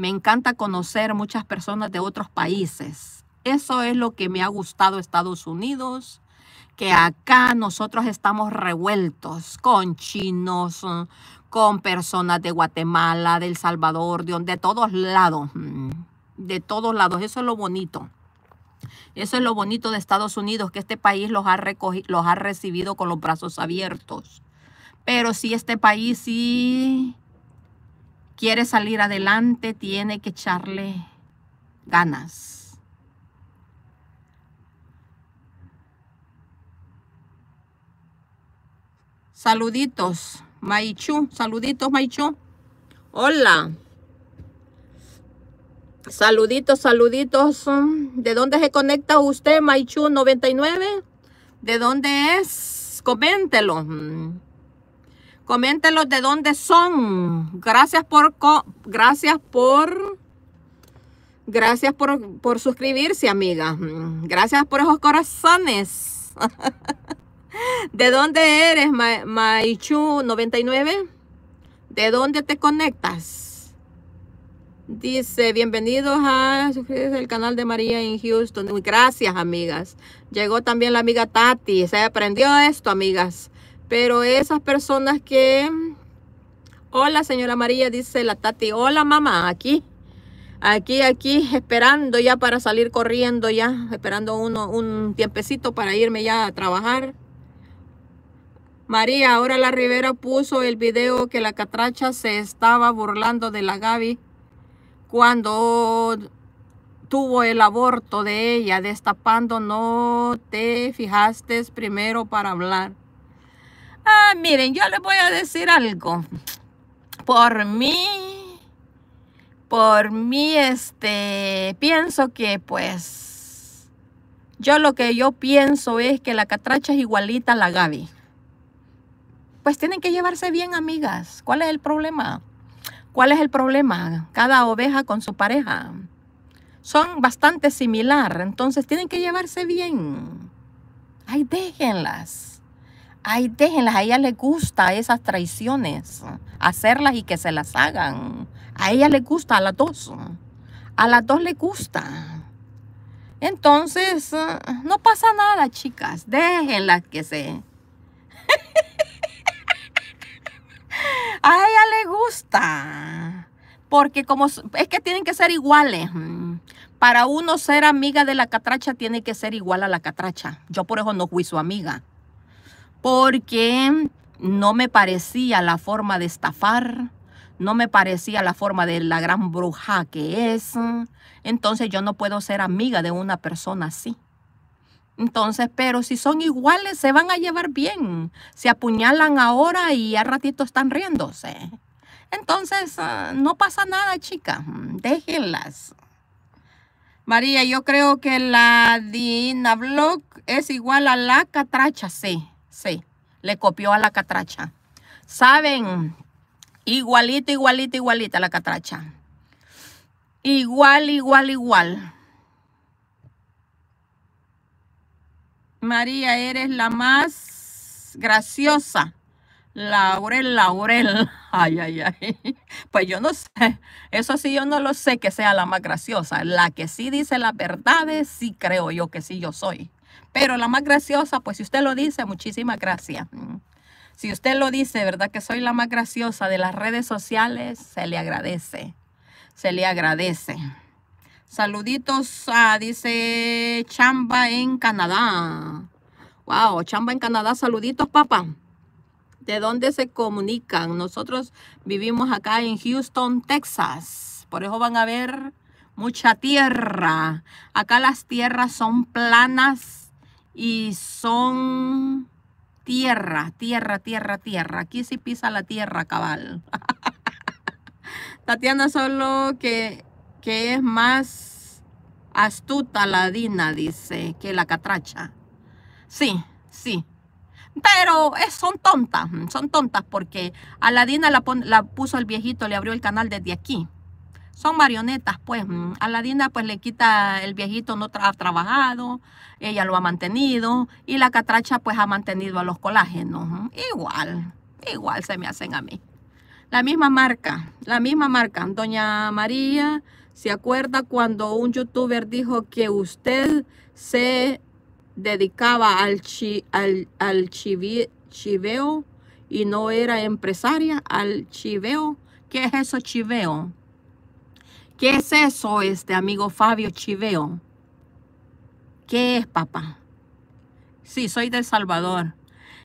Me encanta conocer muchas personas de otros países. Eso es lo que me ha gustado Estados Unidos, que acá nosotros estamos revueltos con chinos, con personas de Guatemala, de El Salvador, de, todos lados, mm, de todos lados. Eso es lo bonito. Eso es lo bonito de Estados Unidos, que este país los ha, los ha recibido con los brazos abiertos. Pero si este país sí quiere salir adelante, tiene que echarle ganas. Saluditos, Maichu. Saluditos, Maichu. Hola. Saluditos, saluditos. ¿De dónde se conecta usted, Maichu 99? ¿De dónde es? Coméntelo. Coméntenos de dónde son. Gracias por gracias por gracias por, por suscribirse, amiga. Gracias por esos corazones. ¿De dónde eres, Maichu99? ¿De dónde te conectas? Dice, bienvenidos a suscribirse al canal de María en Houston. Gracias, amigas. Llegó también la amiga Tati. Se aprendió esto, amigas. Pero esas personas que... Hola, señora María, dice la Tati. Hola, mamá, aquí. Aquí, aquí, esperando ya para salir corriendo ya, esperando uno, un tiempecito para irme ya a trabajar. María, ahora la Rivera puso el video que la catracha se estaba burlando de la Gaby cuando tuvo el aborto de ella, destapando, no te fijaste primero para hablar. Ah, miren, yo les voy a decir algo. Por mí, por mí, este, pienso que pues, yo lo que yo pienso es que la catracha es igualita a la Gaby. Pues tienen que llevarse bien, amigas. ¿Cuál es el problema? ¿Cuál es el problema? Cada oveja con su pareja. Son bastante similar, entonces tienen que llevarse bien. Ay, déjenlas. Ay, déjenlas, a ella le gusta esas traiciones, hacerlas y que se las hagan. A ella le gusta, a las dos. A las dos le gusta. Entonces, no pasa nada, chicas. Déjenlas que se... a ella le gusta. Porque como es que tienen que ser iguales. Mm. Para uno ser amiga de la catracha tiene que ser igual a la catracha. Yo por eso no fui su amiga porque no me parecía la forma de estafar, no me parecía la forma de la gran bruja que es. Entonces yo no puedo ser amiga de una persona así. Entonces, pero si son iguales, se van a llevar bien. Se apuñalan ahora y al ratito están riéndose. Entonces, ah, no pasa nada, chica. Déjenlas. María, yo creo que la Dina Block es igual a la catracha, sí. Sí, le copió a la catracha. ¿Saben? Igualita, igualita, igualita la catracha. Igual, igual, igual. María, eres la más graciosa. Laurel, Laurel. Ay, ay, ay. Pues yo no sé. Eso sí, yo no lo sé que sea la más graciosa. La que sí dice las verdades, sí creo yo que sí yo soy. Pero la más graciosa, pues si usted lo dice, muchísimas gracias. Mm. Si usted lo dice, ¿verdad? Que soy la más graciosa de las redes sociales, se le agradece. Se le agradece. Saluditos a, dice, Chamba en Canadá. Wow, Chamba en Canadá, saluditos, papá. ¿De dónde se comunican? Nosotros vivimos acá en Houston, Texas. Por eso van a ver mucha tierra. Acá las tierras son planas y son tierra, tierra, tierra, tierra. Aquí sí pisa la tierra, cabal. Tatiana solo que, que es más astuta la Dina, dice, que la catracha. Sí, sí. Pero es, eh, son tontas, son tontas porque a la Dina la, la puso el viejito, le abrió el canal desde aquí son marionetas, pues. Mm, a la dinda, pues le quita el viejito, no ha trabajado, ella lo ha mantenido, y la catracha, pues ha mantenido a los colágenos. Mm, igual, igual se me hacen a mí. La misma marca, la misma marca. Doña María, ¿se acuerda cuando un youtuber dijo que usted se dedicaba al, al, chiveo y no era empresaria? Al chiveo. ¿Qué es eso chiveo? ¿Qué es eso, este amigo Fabio Chiveo? ¿Qué es, papá? Sí, soy del Salvador.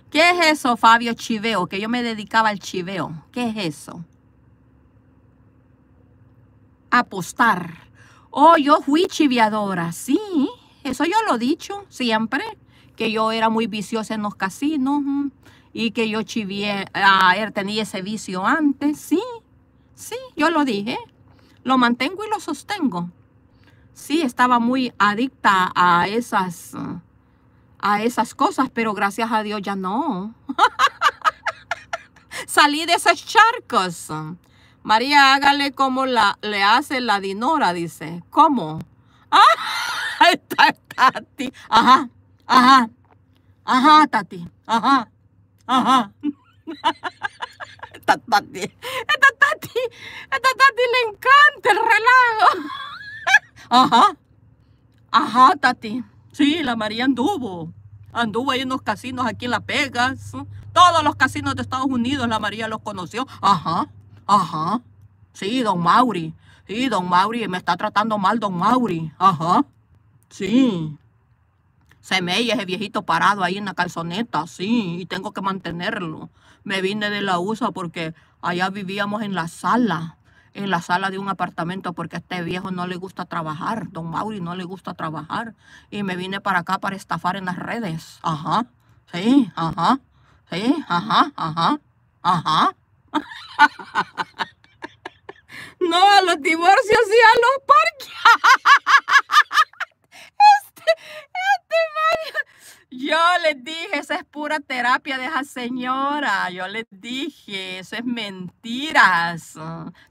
¿Qué es eso, Fabio Chiveo? Que yo me dedicaba al chiveo. ¿Qué es eso? Apostar. Oh, yo fui chiviadora. Sí, eso yo lo he dicho siempre. Que yo era muy viciosa en los casinos mm, y que yo chivié, ah, tenía ese vicio antes. Sí, sí, yo lo dije lo mantengo y lo sostengo. Sí, estaba muy adicta a esas, a esas cosas, pero gracias a Dios ya no. Salí de esos charcos. María, hágale como la, le hace la dinora, dice. ¿Cómo? Ah, está, tati. Ajá, ajá, ajá, Tati. Ajá, ajá. esta Tati, esta Tati, esta Tati le encanta el relajo. Ajá, ajá, Tati. Sí, la María anduvo. Anduvo ahí en los casinos aquí en Las Pegas. Todos los casinos de Estados Unidos la María los conoció. Ajá, ajá. Sí, don Mauri. Sí, don Mauri, me está tratando mal don Mauri. Ajá. Sí. Se me ese viejito parado ahí en la calzoneta, sí, y tengo que mantenerlo. Me vine de la USA porque allá vivíamos en la sala, en la sala de un apartamento, porque a este viejo no le gusta trabajar, don Mauri no le gusta trabajar. Y me vine para acá para estafar en las redes. Ajá, sí, ajá, sí, ajá, ajá, ajá. No, a los divorcios y a los parques. Este yo les dije, esa es pura terapia de esa señora. Yo les dije, eso es mentiras.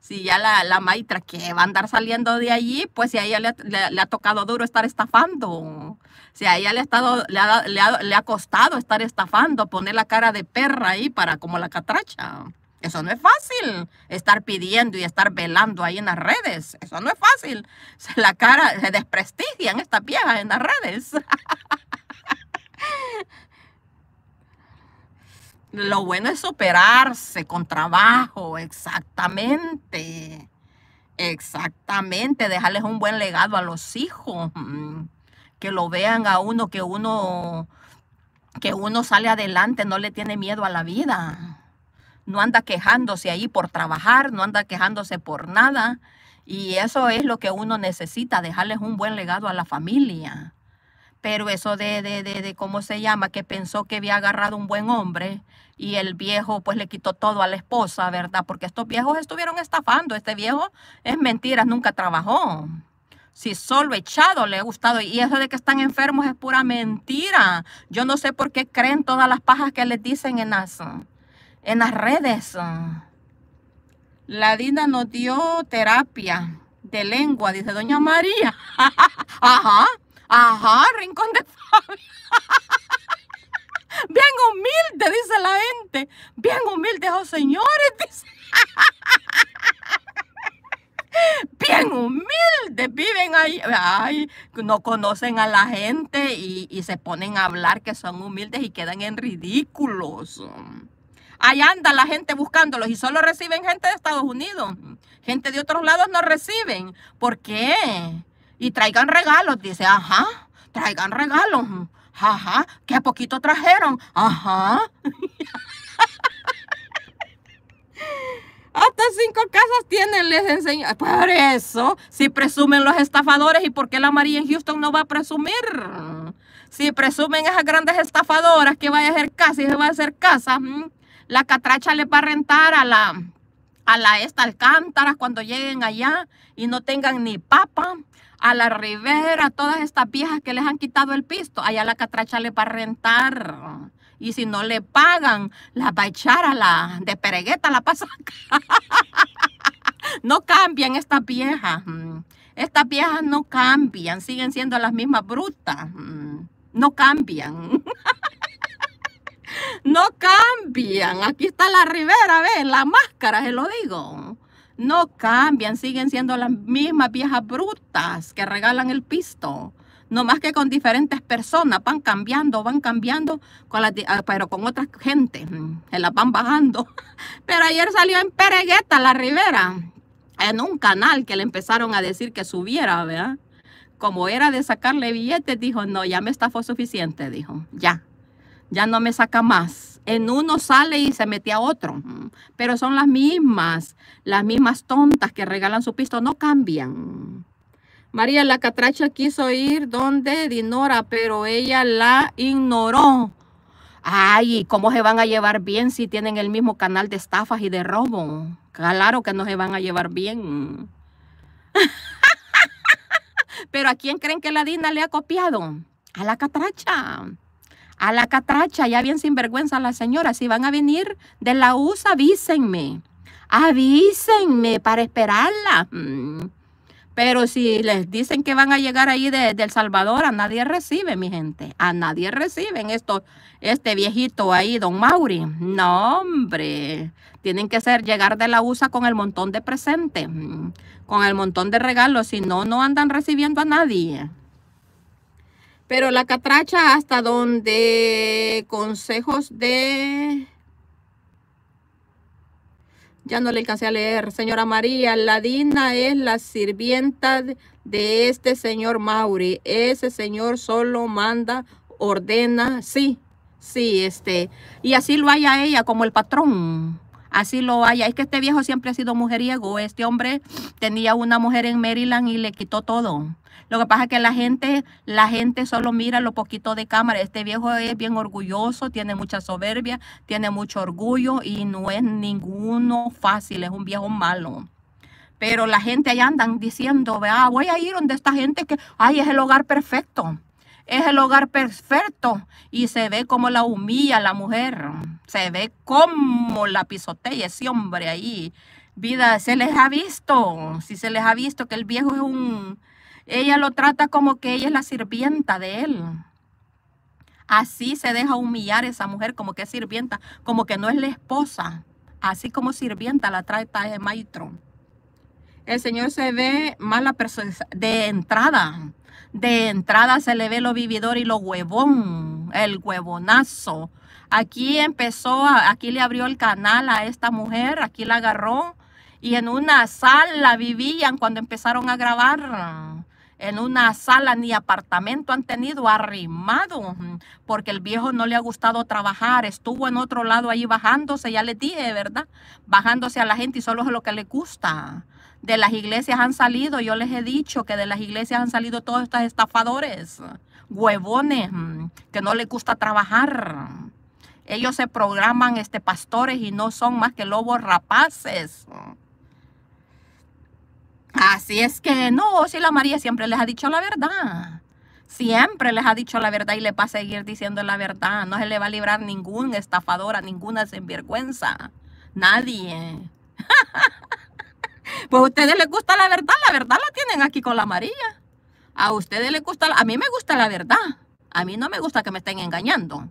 Si ya la, la que va a andar saliendo de allí, pues si a ella le, ha tocado duro estar estafando. Si a ella le ha, estado, le ha, le, ha, le ha costado estar estafando, poner la cara de perra ahí para como la catracha. Eso no es fácil, estar pidiendo y estar velando ahí en las redes. Eso no es fácil. La cara se desprestigian estas viejas en las redes. Lo bueno es superarse con trabajo, exactamente. Exactamente, dejarles un buen legado a los hijos. Mm. Que lo vean a uno, que uno, que uno sale adelante, no le tiene miedo a la vida no anda quejándose ahí por trabajar, no anda quejándose por nada. Y eso es lo que uno necesita, dejarles un buen legado a la familia. Pero eso de, de, cómo se llama, que pensó que había agarrado un buen hombre y el viejo pues le quitó todo a la esposa, ¿verdad? Porque estos viejos estuvieron estafando, este viejo es mentira, nunca trabajó si solo echado le ha gustado. Y eso de que están enfermos es pura mentira. Yo no sé por qué creen todas las pajas que les dicen en las en las redes. La Dina nos dio terapia de lengua, dice Doña María. ajá, ajá, rincón de bien humilde, dice la gente. Bien humilde, esos oh señores, dice. bien humilde, viven ahí, ay, no conocen a la gente y, y se ponen a hablar que son humildes y quedan en ridículos. Allá anda la gente buscándolos y solo reciben gente de Estados Unidos. Gente de otros lados no reciben. ¿Por qué? Y traigan regalos, dice, ajá, traigan regalos. Ajá, que a poquito trajeron. Ajá. Hasta cinco casas tienen, les enseño. Por eso, si presumen los estafadores, ¿y por qué la María en Houston no va a presumir? Si presumen esas grandes estafadoras que vaya a hacer casa y se va a hacer casa, la catracha le va a rentar a la, a la esta alcántara cuando lleguen allá y no tengan ni papa, a la ribera, todas estas viejas que les han quitado el pisto, allá la catracha le va a rentar. Y si no le pagan, la va a echar a la de peregueta, la pasa. no cambian estas viejas. Mm. Estas viejas no cambian, siguen siendo las mismas brutas. Mm. No cambian. No cambian. Aquí está la ribera, ve, la máscara, se lo digo. No cambian, siguen siendo las mismas viejas brutas que regalan el pisto. No más que con diferentes personas, van cambiando, van cambiando, con ah, pero con otra gente, mm, se las van bajando. Pero ayer salió en Peregueta la ribera, en un canal que le empezaron a decir que subiera, ¿verdad? Como era de sacarle billetes, dijo, no, ya me fue suficiente, dijo, ya ya no me saca más. En uno sale y se mete a otro. Pero son las mismas, las mismas tontas que regalan su pisto, no cambian. María la catracha quiso ir donde Dinora, pero ella la ignoró. Ay, ¿cómo se van a llevar bien si tienen el mismo canal de estafas y de robo? Claro que no se van a llevar bien. pero ¿a quién creen que la Dina le ha copiado? A la catracha a la catracha, ya bien sinvergüenza la señora, si van a venir de la USA, avísenme, avísenme para esperarla. Mm. Pero si les dicen que van a llegar ahí desde El Salvador, a nadie recibe, mi gente. A nadie reciben esto, este viejito ahí, don Mauri. No, hombre. Tienen que ser llegar de la USA con el montón de presentes, mm, con el montón de regalos. Si no, no andan recibiendo a nadie. Pero la catracha hasta donde consejos de... Ya no le alcancé a leer. Señora María, la Dina es la sirvienta de este señor Mauri. Ese señor solo manda, ordena, sí, sí, este. Y así lo haya ella como el patrón así lo hay. Es que este viejo siempre ha sido mujeriego. Este hombre tenía una mujer en Maryland y le quitó todo. Lo que pasa es que la gente, la gente solo mira lo poquito de cámara. Este viejo es bien orgulloso, tiene mucha soberbia, tiene mucho orgullo y no es ninguno fácil, es un viejo malo. Pero la gente allá andan diciendo, vea, voy a ir donde esta gente que, ay, es el hogar perfecto, es el hogar perfecto. Y se ve como la humilla la mujer. Se ve como la pisotea ese hombre ahí. Vida, se les ha visto, si se les ha visto que el viejo es un... Ella lo trata como que ella es la sirvienta de él. Así se deja humillar esa mujer como que es sirvienta, como que no es la esposa. Así como sirvienta la trata ese maestro. El Señor se ve mala persona de entrada. De entrada se le ve lo vividor y lo huevón, el huevonazo, Aquí empezó, aquí le abrió el canal a esta mujer, aquí la agarró y en una sala vivían cuando empezaron a grabar. En una sala ni apartamento han tenido arrimado, porque el viejo no le ha gustado trabajar, estuvo en otro lado ahí bajándose, ya les dije, ¿verdad? Bajándose a la gente y solo es lo que le gusta. De las iglesias han salido, yo les he dicho que de las iglesias han salido todos estos estafadores, huevones, que no les gusta trabajar. Ellos se programan este, pastores y no son más que lobos rapaces. Así es que no, si la María siempre les ha dicho la verdad. Siempre les ha dicho la verdad y le va a seguir diciendo la verdad. No se le va a librar ningún estafador, a ninguna sinvergüenza. Nadie. pues a ustedes les gusta la verdad, la verdad la tienen aquí con la María. A ustedes les gusta, a mí me gusta la verdad. A mí no me gusta que me estén engañando.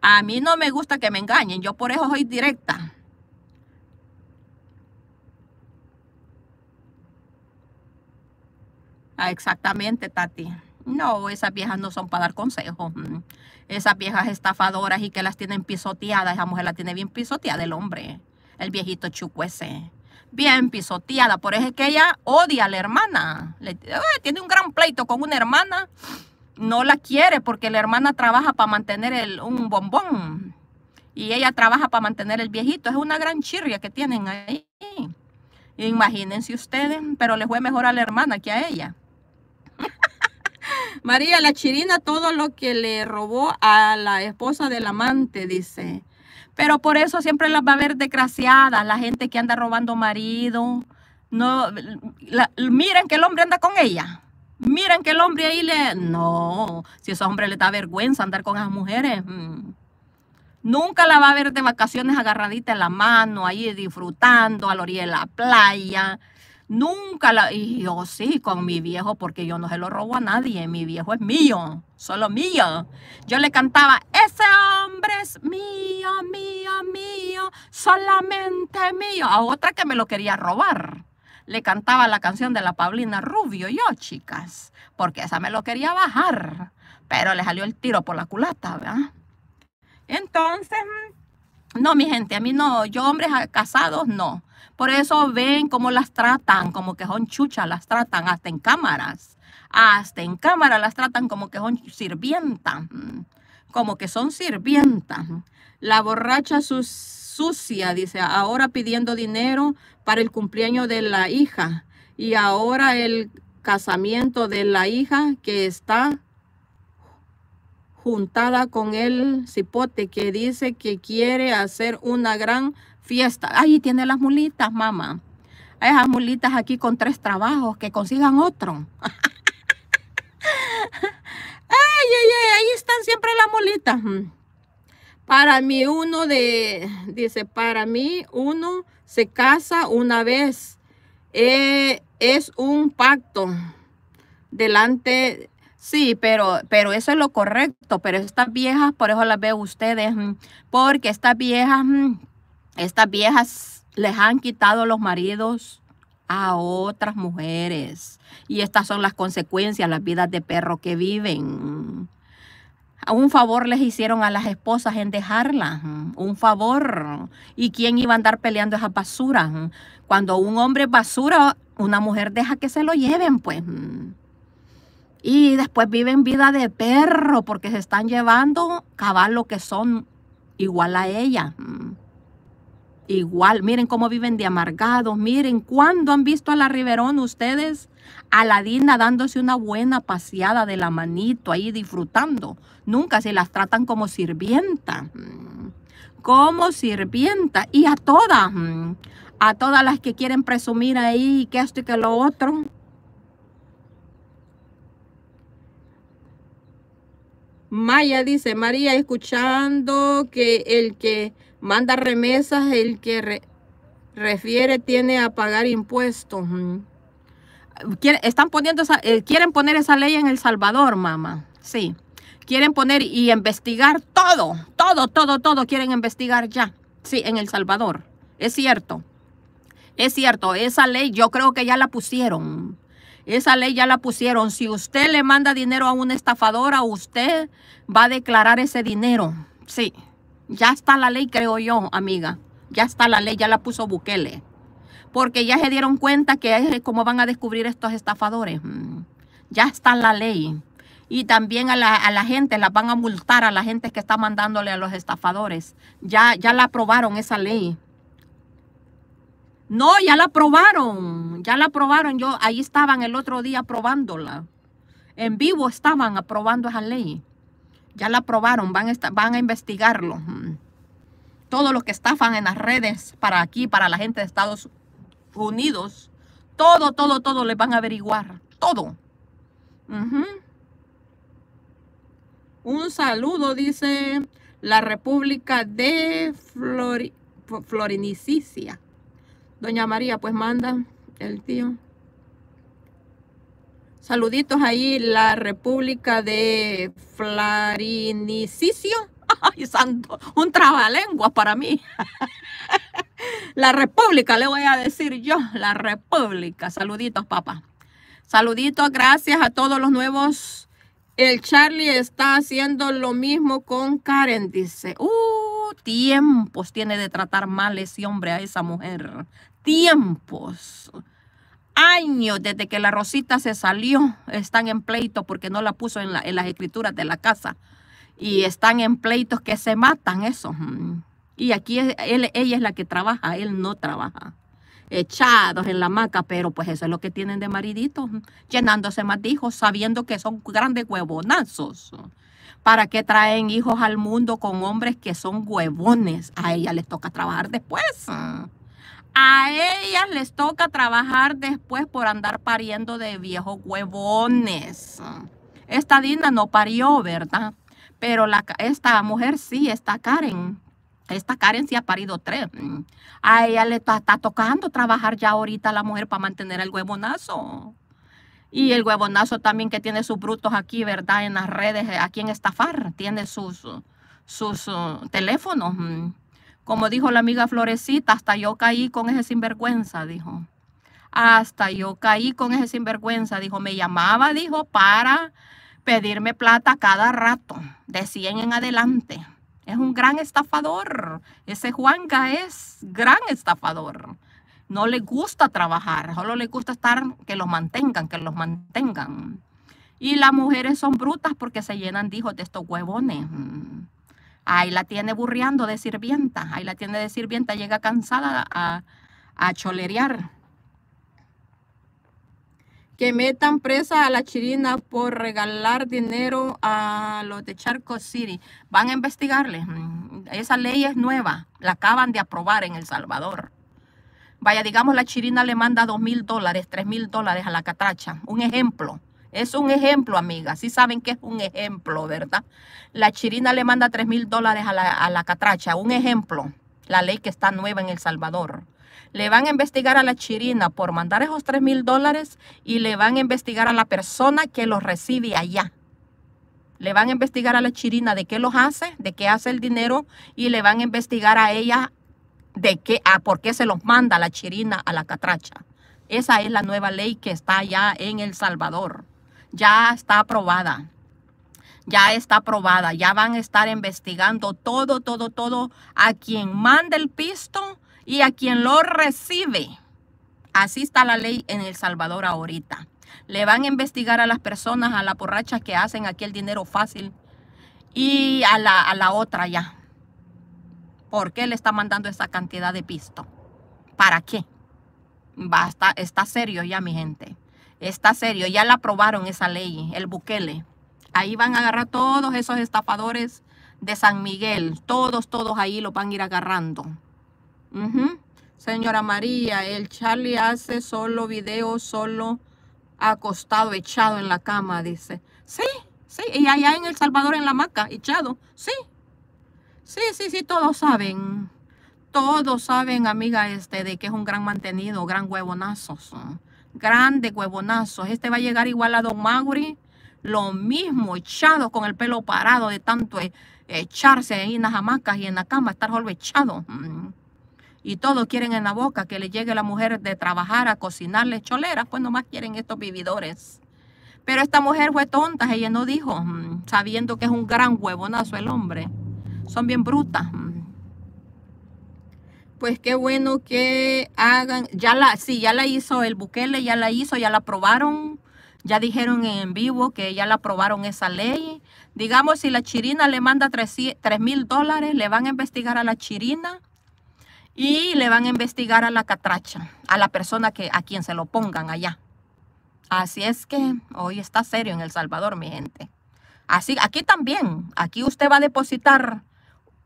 A mí no me gusta que me engañen, yo por eso soy directa. Ah, exactamente, Tati. No, esas viejas no son para dar consejos. Mm. Esas viejas estafadoras y que las tienen pisoteadas. Esa mujer la tiene bien pisoteada el hombre, el viejito chucuese. Bien pisoteada. Por eso es que ella odia a la hermana. tiene un gran pleito con una hermana no la quiere porque la hermana trabaja para mantener el, un bombón y ella trabaja para mantener el viejito. Es una gran chirria que tienen ahí. Imagínense ustedes, pero les fue mejor a la hermana que a ella. María, la chirina todo lo que le robó a la esposa del amante, dice. Pero por eso siempre las va a ver desgraciadas, la gente que anda robando marido. No, miren que el hombre anda con ella. Miren que el hombre ahí le... No, si ese hombre le da vergüenza andar con esas mujeres. Mm. Nunca la va a ver de vacaciones agarradita en la mano, ahí disfrutando a la orilla de la playa. Nunca la... Y yo sí, con mi viejo, porque yo no se lo robo a nadie. Mi viejo es mío, solo mío. Yo le cantaba, ese hombre es mío, mío, mío, solamente mío. A otra que me lo quería robar le cantaba la canción de la Paulina Rubio yo, chicas, porque esa me lo quería bajar, pero le salió el tiro por la culata, ¿verdad? Entonces, mm, no, mi gente, a mí no, yo hombres casados no. Por eso ven cómo las tratan, como que son chuchas, las tratan hasta en cámaras. Hasta en cámara las tratan como que son sirvientas, mm, como que son sirvientas. La borracha sucia, dice, ahora pidiendo dinero para el cumpleaños de la hija y ahora el casamiento de la hija que está juntada con el cipote que dice que quiere hacer una gran fiesta. Ahí tiene las mulitas, mamá. Esas mulitas aquí con tres trabajos, que consigan otro. ay, ay, ay, ahí están siempre las mulitas. Mm. Para mí uno de, dice, para mí uno se casa una vez. Eh, es un pacto delante, sí, pero, pero eso es lo correcto. Pero estas viejas, por eso las veo ustedes, mm, porque estas viejas, mm, estas viejas les han quitado los maridos a otras mujeres. Y estas son las consecuencias, las vidas de perro que viven un favor les hicieron a las esposas en dejarlas, un favor. ¿Y quién iba a andar peleando esas basuras? Cuando un hombre basura, una mujer deja que se lo lleven, pues. Y después viven vida de perro porque se están llevando caballos que son igual a ella. Igual, miren cómo viven de amargados, miren cuándo han visto a la Riverón ustedes a la Dina dándose una buena paseada de la manito ahí disfrutando. Nunca se las tratan como sirvienta. Mm. Como sirvienta. Y a todas. Mm. A todas las que quieren presumir ahí que esto y que lo otro. Maya dice, María, escuchando que el que manda remesas, el que refiere, tiene a pagar impuestos. Mm están poniendo eh, quieren poner esa ley en El Salvador, mamá. Sí. Quieren poner y investigar todo, todo, todo, todo quieren investigar ya. Sí, en El Salvador. Es cierto. Es cierto, esa ley yo creo que ya la pusieron. Esa ley ya la pusieron. Si usted le manda dinero a una estafadora, usted va a declarar ese dinero. Sí, ya está la ley, creo yo, amiga. Ya está la ley, ya la puso Bukele porque ya se dieron cuenta que es como van a descubrir estos estafadores. Mm, ya está la ley. Y también a la, a la gente, las van a multar a la gente que está mandándole a los estafadores. Ya, ya la aprobaron esa ley. No, ya la aprobaron, ya la aprobaron. Yo ahí estaban el otro día aprobándola. En vivo estaban aprobando esa ley. Ya la aprobaron, van a, van a investigarlo. Mm. Todos los que estafan en las redes para aquí, para la gente de Estados Unidos, Unidos, todo, todo, todo les van a averiguar, todo. Un saludo, dice la República de Flor Florinicicia. Doña María, pues manda el tío. Saluditos ahí, la República de Florinicicio. Ay, santo, un trabalenguas para mí. la República, le voy a decir yo, la República. Saluditos, papá. Saluditos, gracias a todos los nuevos. El Charlie está haciendo lo mismo con Karen, dice. Uh, tiempos tiene de tratar mal ese hombre a esa mujer. Tiempos años desde que la Rosita se salió, están en pleito porque no la puso en, las escrituras de la casa y están en pleitos que se matan eso. Y aquí ella es la que trabaja, él no trabaja. Echados en la maca, pero pues eso es lo que tienen de mariditos, llenándose más de hijos, sabiendo que son grandes huevonazos. ¿Para qué traen hijos al mundo con hombres que son huevones? A ella les toca trabajar después. A ellas les toca trabajar después por andar pariendo de viejos huevones. Esta Dina no parió, ¿verdad? Pero esta mujer sí, esta Karen, esta Karen sí ha parido tres. A ella le está, tocando trabajar ya ahorita la mujer para mantener el huevonazo. Y el huevonazo también que tiene sus brutos aquí, ¿verdad? En las redes, eh, aquí en Estafar, tiene sus, sus uh, teléfonos. Como dijo la amiga Florecita, hasta yo caí con ese sinvergüenza, dijo. Hasta yo caí con ese sinvergüenza, dijo. Me llamaba, dijo, para pedirme plata cada rato, de 100 en adelante. Es un gran estafador. Ese Juanca es gran estafador. No le gusta trabajar, solo le gusta estar que los mantengan, que los mantengan. Y las mujeres son brutas porque se llenan de hijos de estos huevones. Ahí la tiene burriando de sirvienta, ahí la tiene de sirvienta, llega cansada a, a cholerear que metan presa a la chirina por regalar dinero a los de Charco City. Van a investigarles. Mm, esa ley es nueva. La acaban de aprobar en El Salvador. Vaya, digamos, la chirina le manda dos mil dólares, tres mil dólares a la catracha. Un ejemplo. Es un ejemplo, amiga. Sí saben que es un ejemplo, ¿verdad? La chirina le manda tres mil dólares a la catracha. Un ejemplo. La ley que está nueva en El Salvador le van a investigar a la chirina por mandar esos 3 mil dólares y le van a investigar a la persona que los recibe allá. Le van a investigar a la chirina de qué los hace, de qué hace el dinero y le van a investigar a ella de qué, a por qué se los manda la chirina a la catracha. Esa es la nueva ley que está ya en El Salvador. Ya está aprobada ya está aprobada. Ya van a estar investigando todo, todo, todo a quien manda el pisto y a quien lo recibe. Así está la ley en El Salvador ahorita. Le van a investigar a las personas, a la porracha que hacen aquí el dinero fácil y a la, a la otra ya. ¿Por qué le está mandando esa cantidad de pisto? ¿Para qué? Basta, está serio ya, mi gente. Está serio, ya la aprobaron esa ley, el buquele, Ahí van a agarrar todos esos estafadores de San Miguel. Todos, todos ahí lo van a ir agarrando. Señora María, el Charlie hace solo videos, solo acostado, echado en la cama, dice. Sí, sí, y allá en El Salvador en la hamaca echado, sí. Sí, sí, sí, todos saben. Todos saben, amiga, este, de que es un gran mantenido, gran huevonazos. Grande huevonazos. Este va a llegar igual a Don Mauri, lo mismo, echado con el pelo parado de tanto e, echarse ahí en las hamacas y en la cama, estar solo echado. Mm y todos quieren en la boca que le llegue la mujer de trabajar a cocinarles choleras, pues nomás quieren estos vividores. Pero esta mujer fue tonta, ella no dijo, mm, sabiendo que es un gran huevonazo el hombre. Son bien brutas. Mm. Pues qué bueno que hagan, ya la, sí, ya la hizo el Bukele, ya la hizo, ya la aprobaron, ya dijeron en vivo que ya la aprobaron esa ley. Digamos, si la chirina le manda 3 mil dólares, le van a investigar a la chirina y le van a investigar a la catracha, a la persona que, a quien se lo pongan allá. Así es que hoy está serio en El Salvador, mi gente. Así, aquí también, aquí usted va a depositar,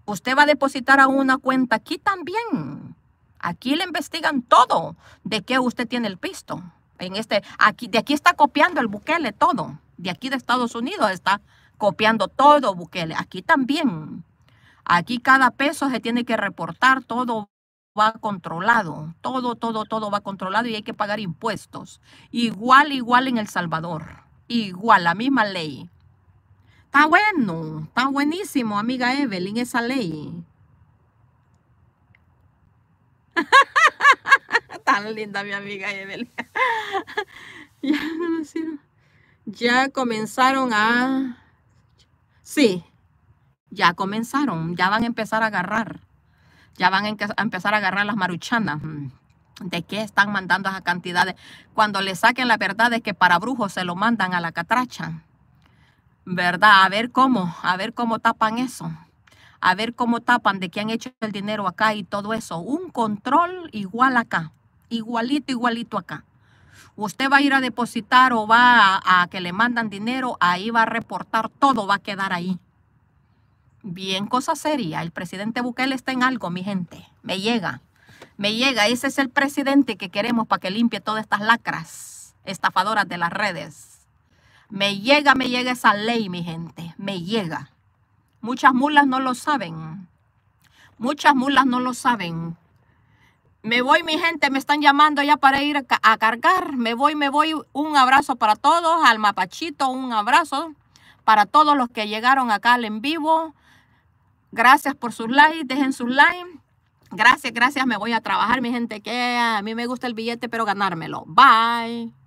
usted va a depositar a una cuenta, aquí también. Aquí le investigan todo de qué usted tiene el pisto. En este, aquí, de aquí está copiando el Bukele todo. De aquí de Estados Unidos está copiando todo Bukele. Aquí también. Aquí cada peso se tiene que reportar todo va controlado, todo, todo, todo va controlado y hay que pagar impuestos. Igual, igual en El Salvador, igual, la misma ley. Está bueno, está buenísimo, amiga Evelyn, esa ley. Tan linda mi amiga Evelyn. ya Ya comenzaron a... Sí, ya comenzaron, ya van a empezar a agarrar. Ya van a empezar a agarrar las maruchanas. Mm. ¿De qué están mandando esas cantidades? Cuando le saquen la verdad es que para brujos se lo mandan a la catracha. ¿Verdad? A ver cómo, a ver cómo tapan eso. A ver cómo tapan de qué han hecho el dinero acá y todo eso. Un control igual acá. Igualito, igualito acá. Usted va a ir a depositar o va a que le mandan dinero, ahí va a reportar, todo va a quedar ahí bien cosa seria. El presidente Bukele está en algo, mi gente. Me llega. Me llega. Ese es el presidente que queremos para que limpie todas estas lacras estafadoras de las redes. Me llega, me llega esa ley, mi gente. Me llega. Muchas mulas no lo saben. Muchas mulas no lo saben. Me voy, mi gente, me están llamando ya para ir a cargar. Me voy, me voy. Un abrazo para todos. Al mapachito, un abrazo para todos los que llegaron acá en vivo. Gracias por sus likes, dejen sus likes. Gracias, gracias, me voy a trabajar, mi gente, que a mí me gusta el billete, pero ganármelo. Bye.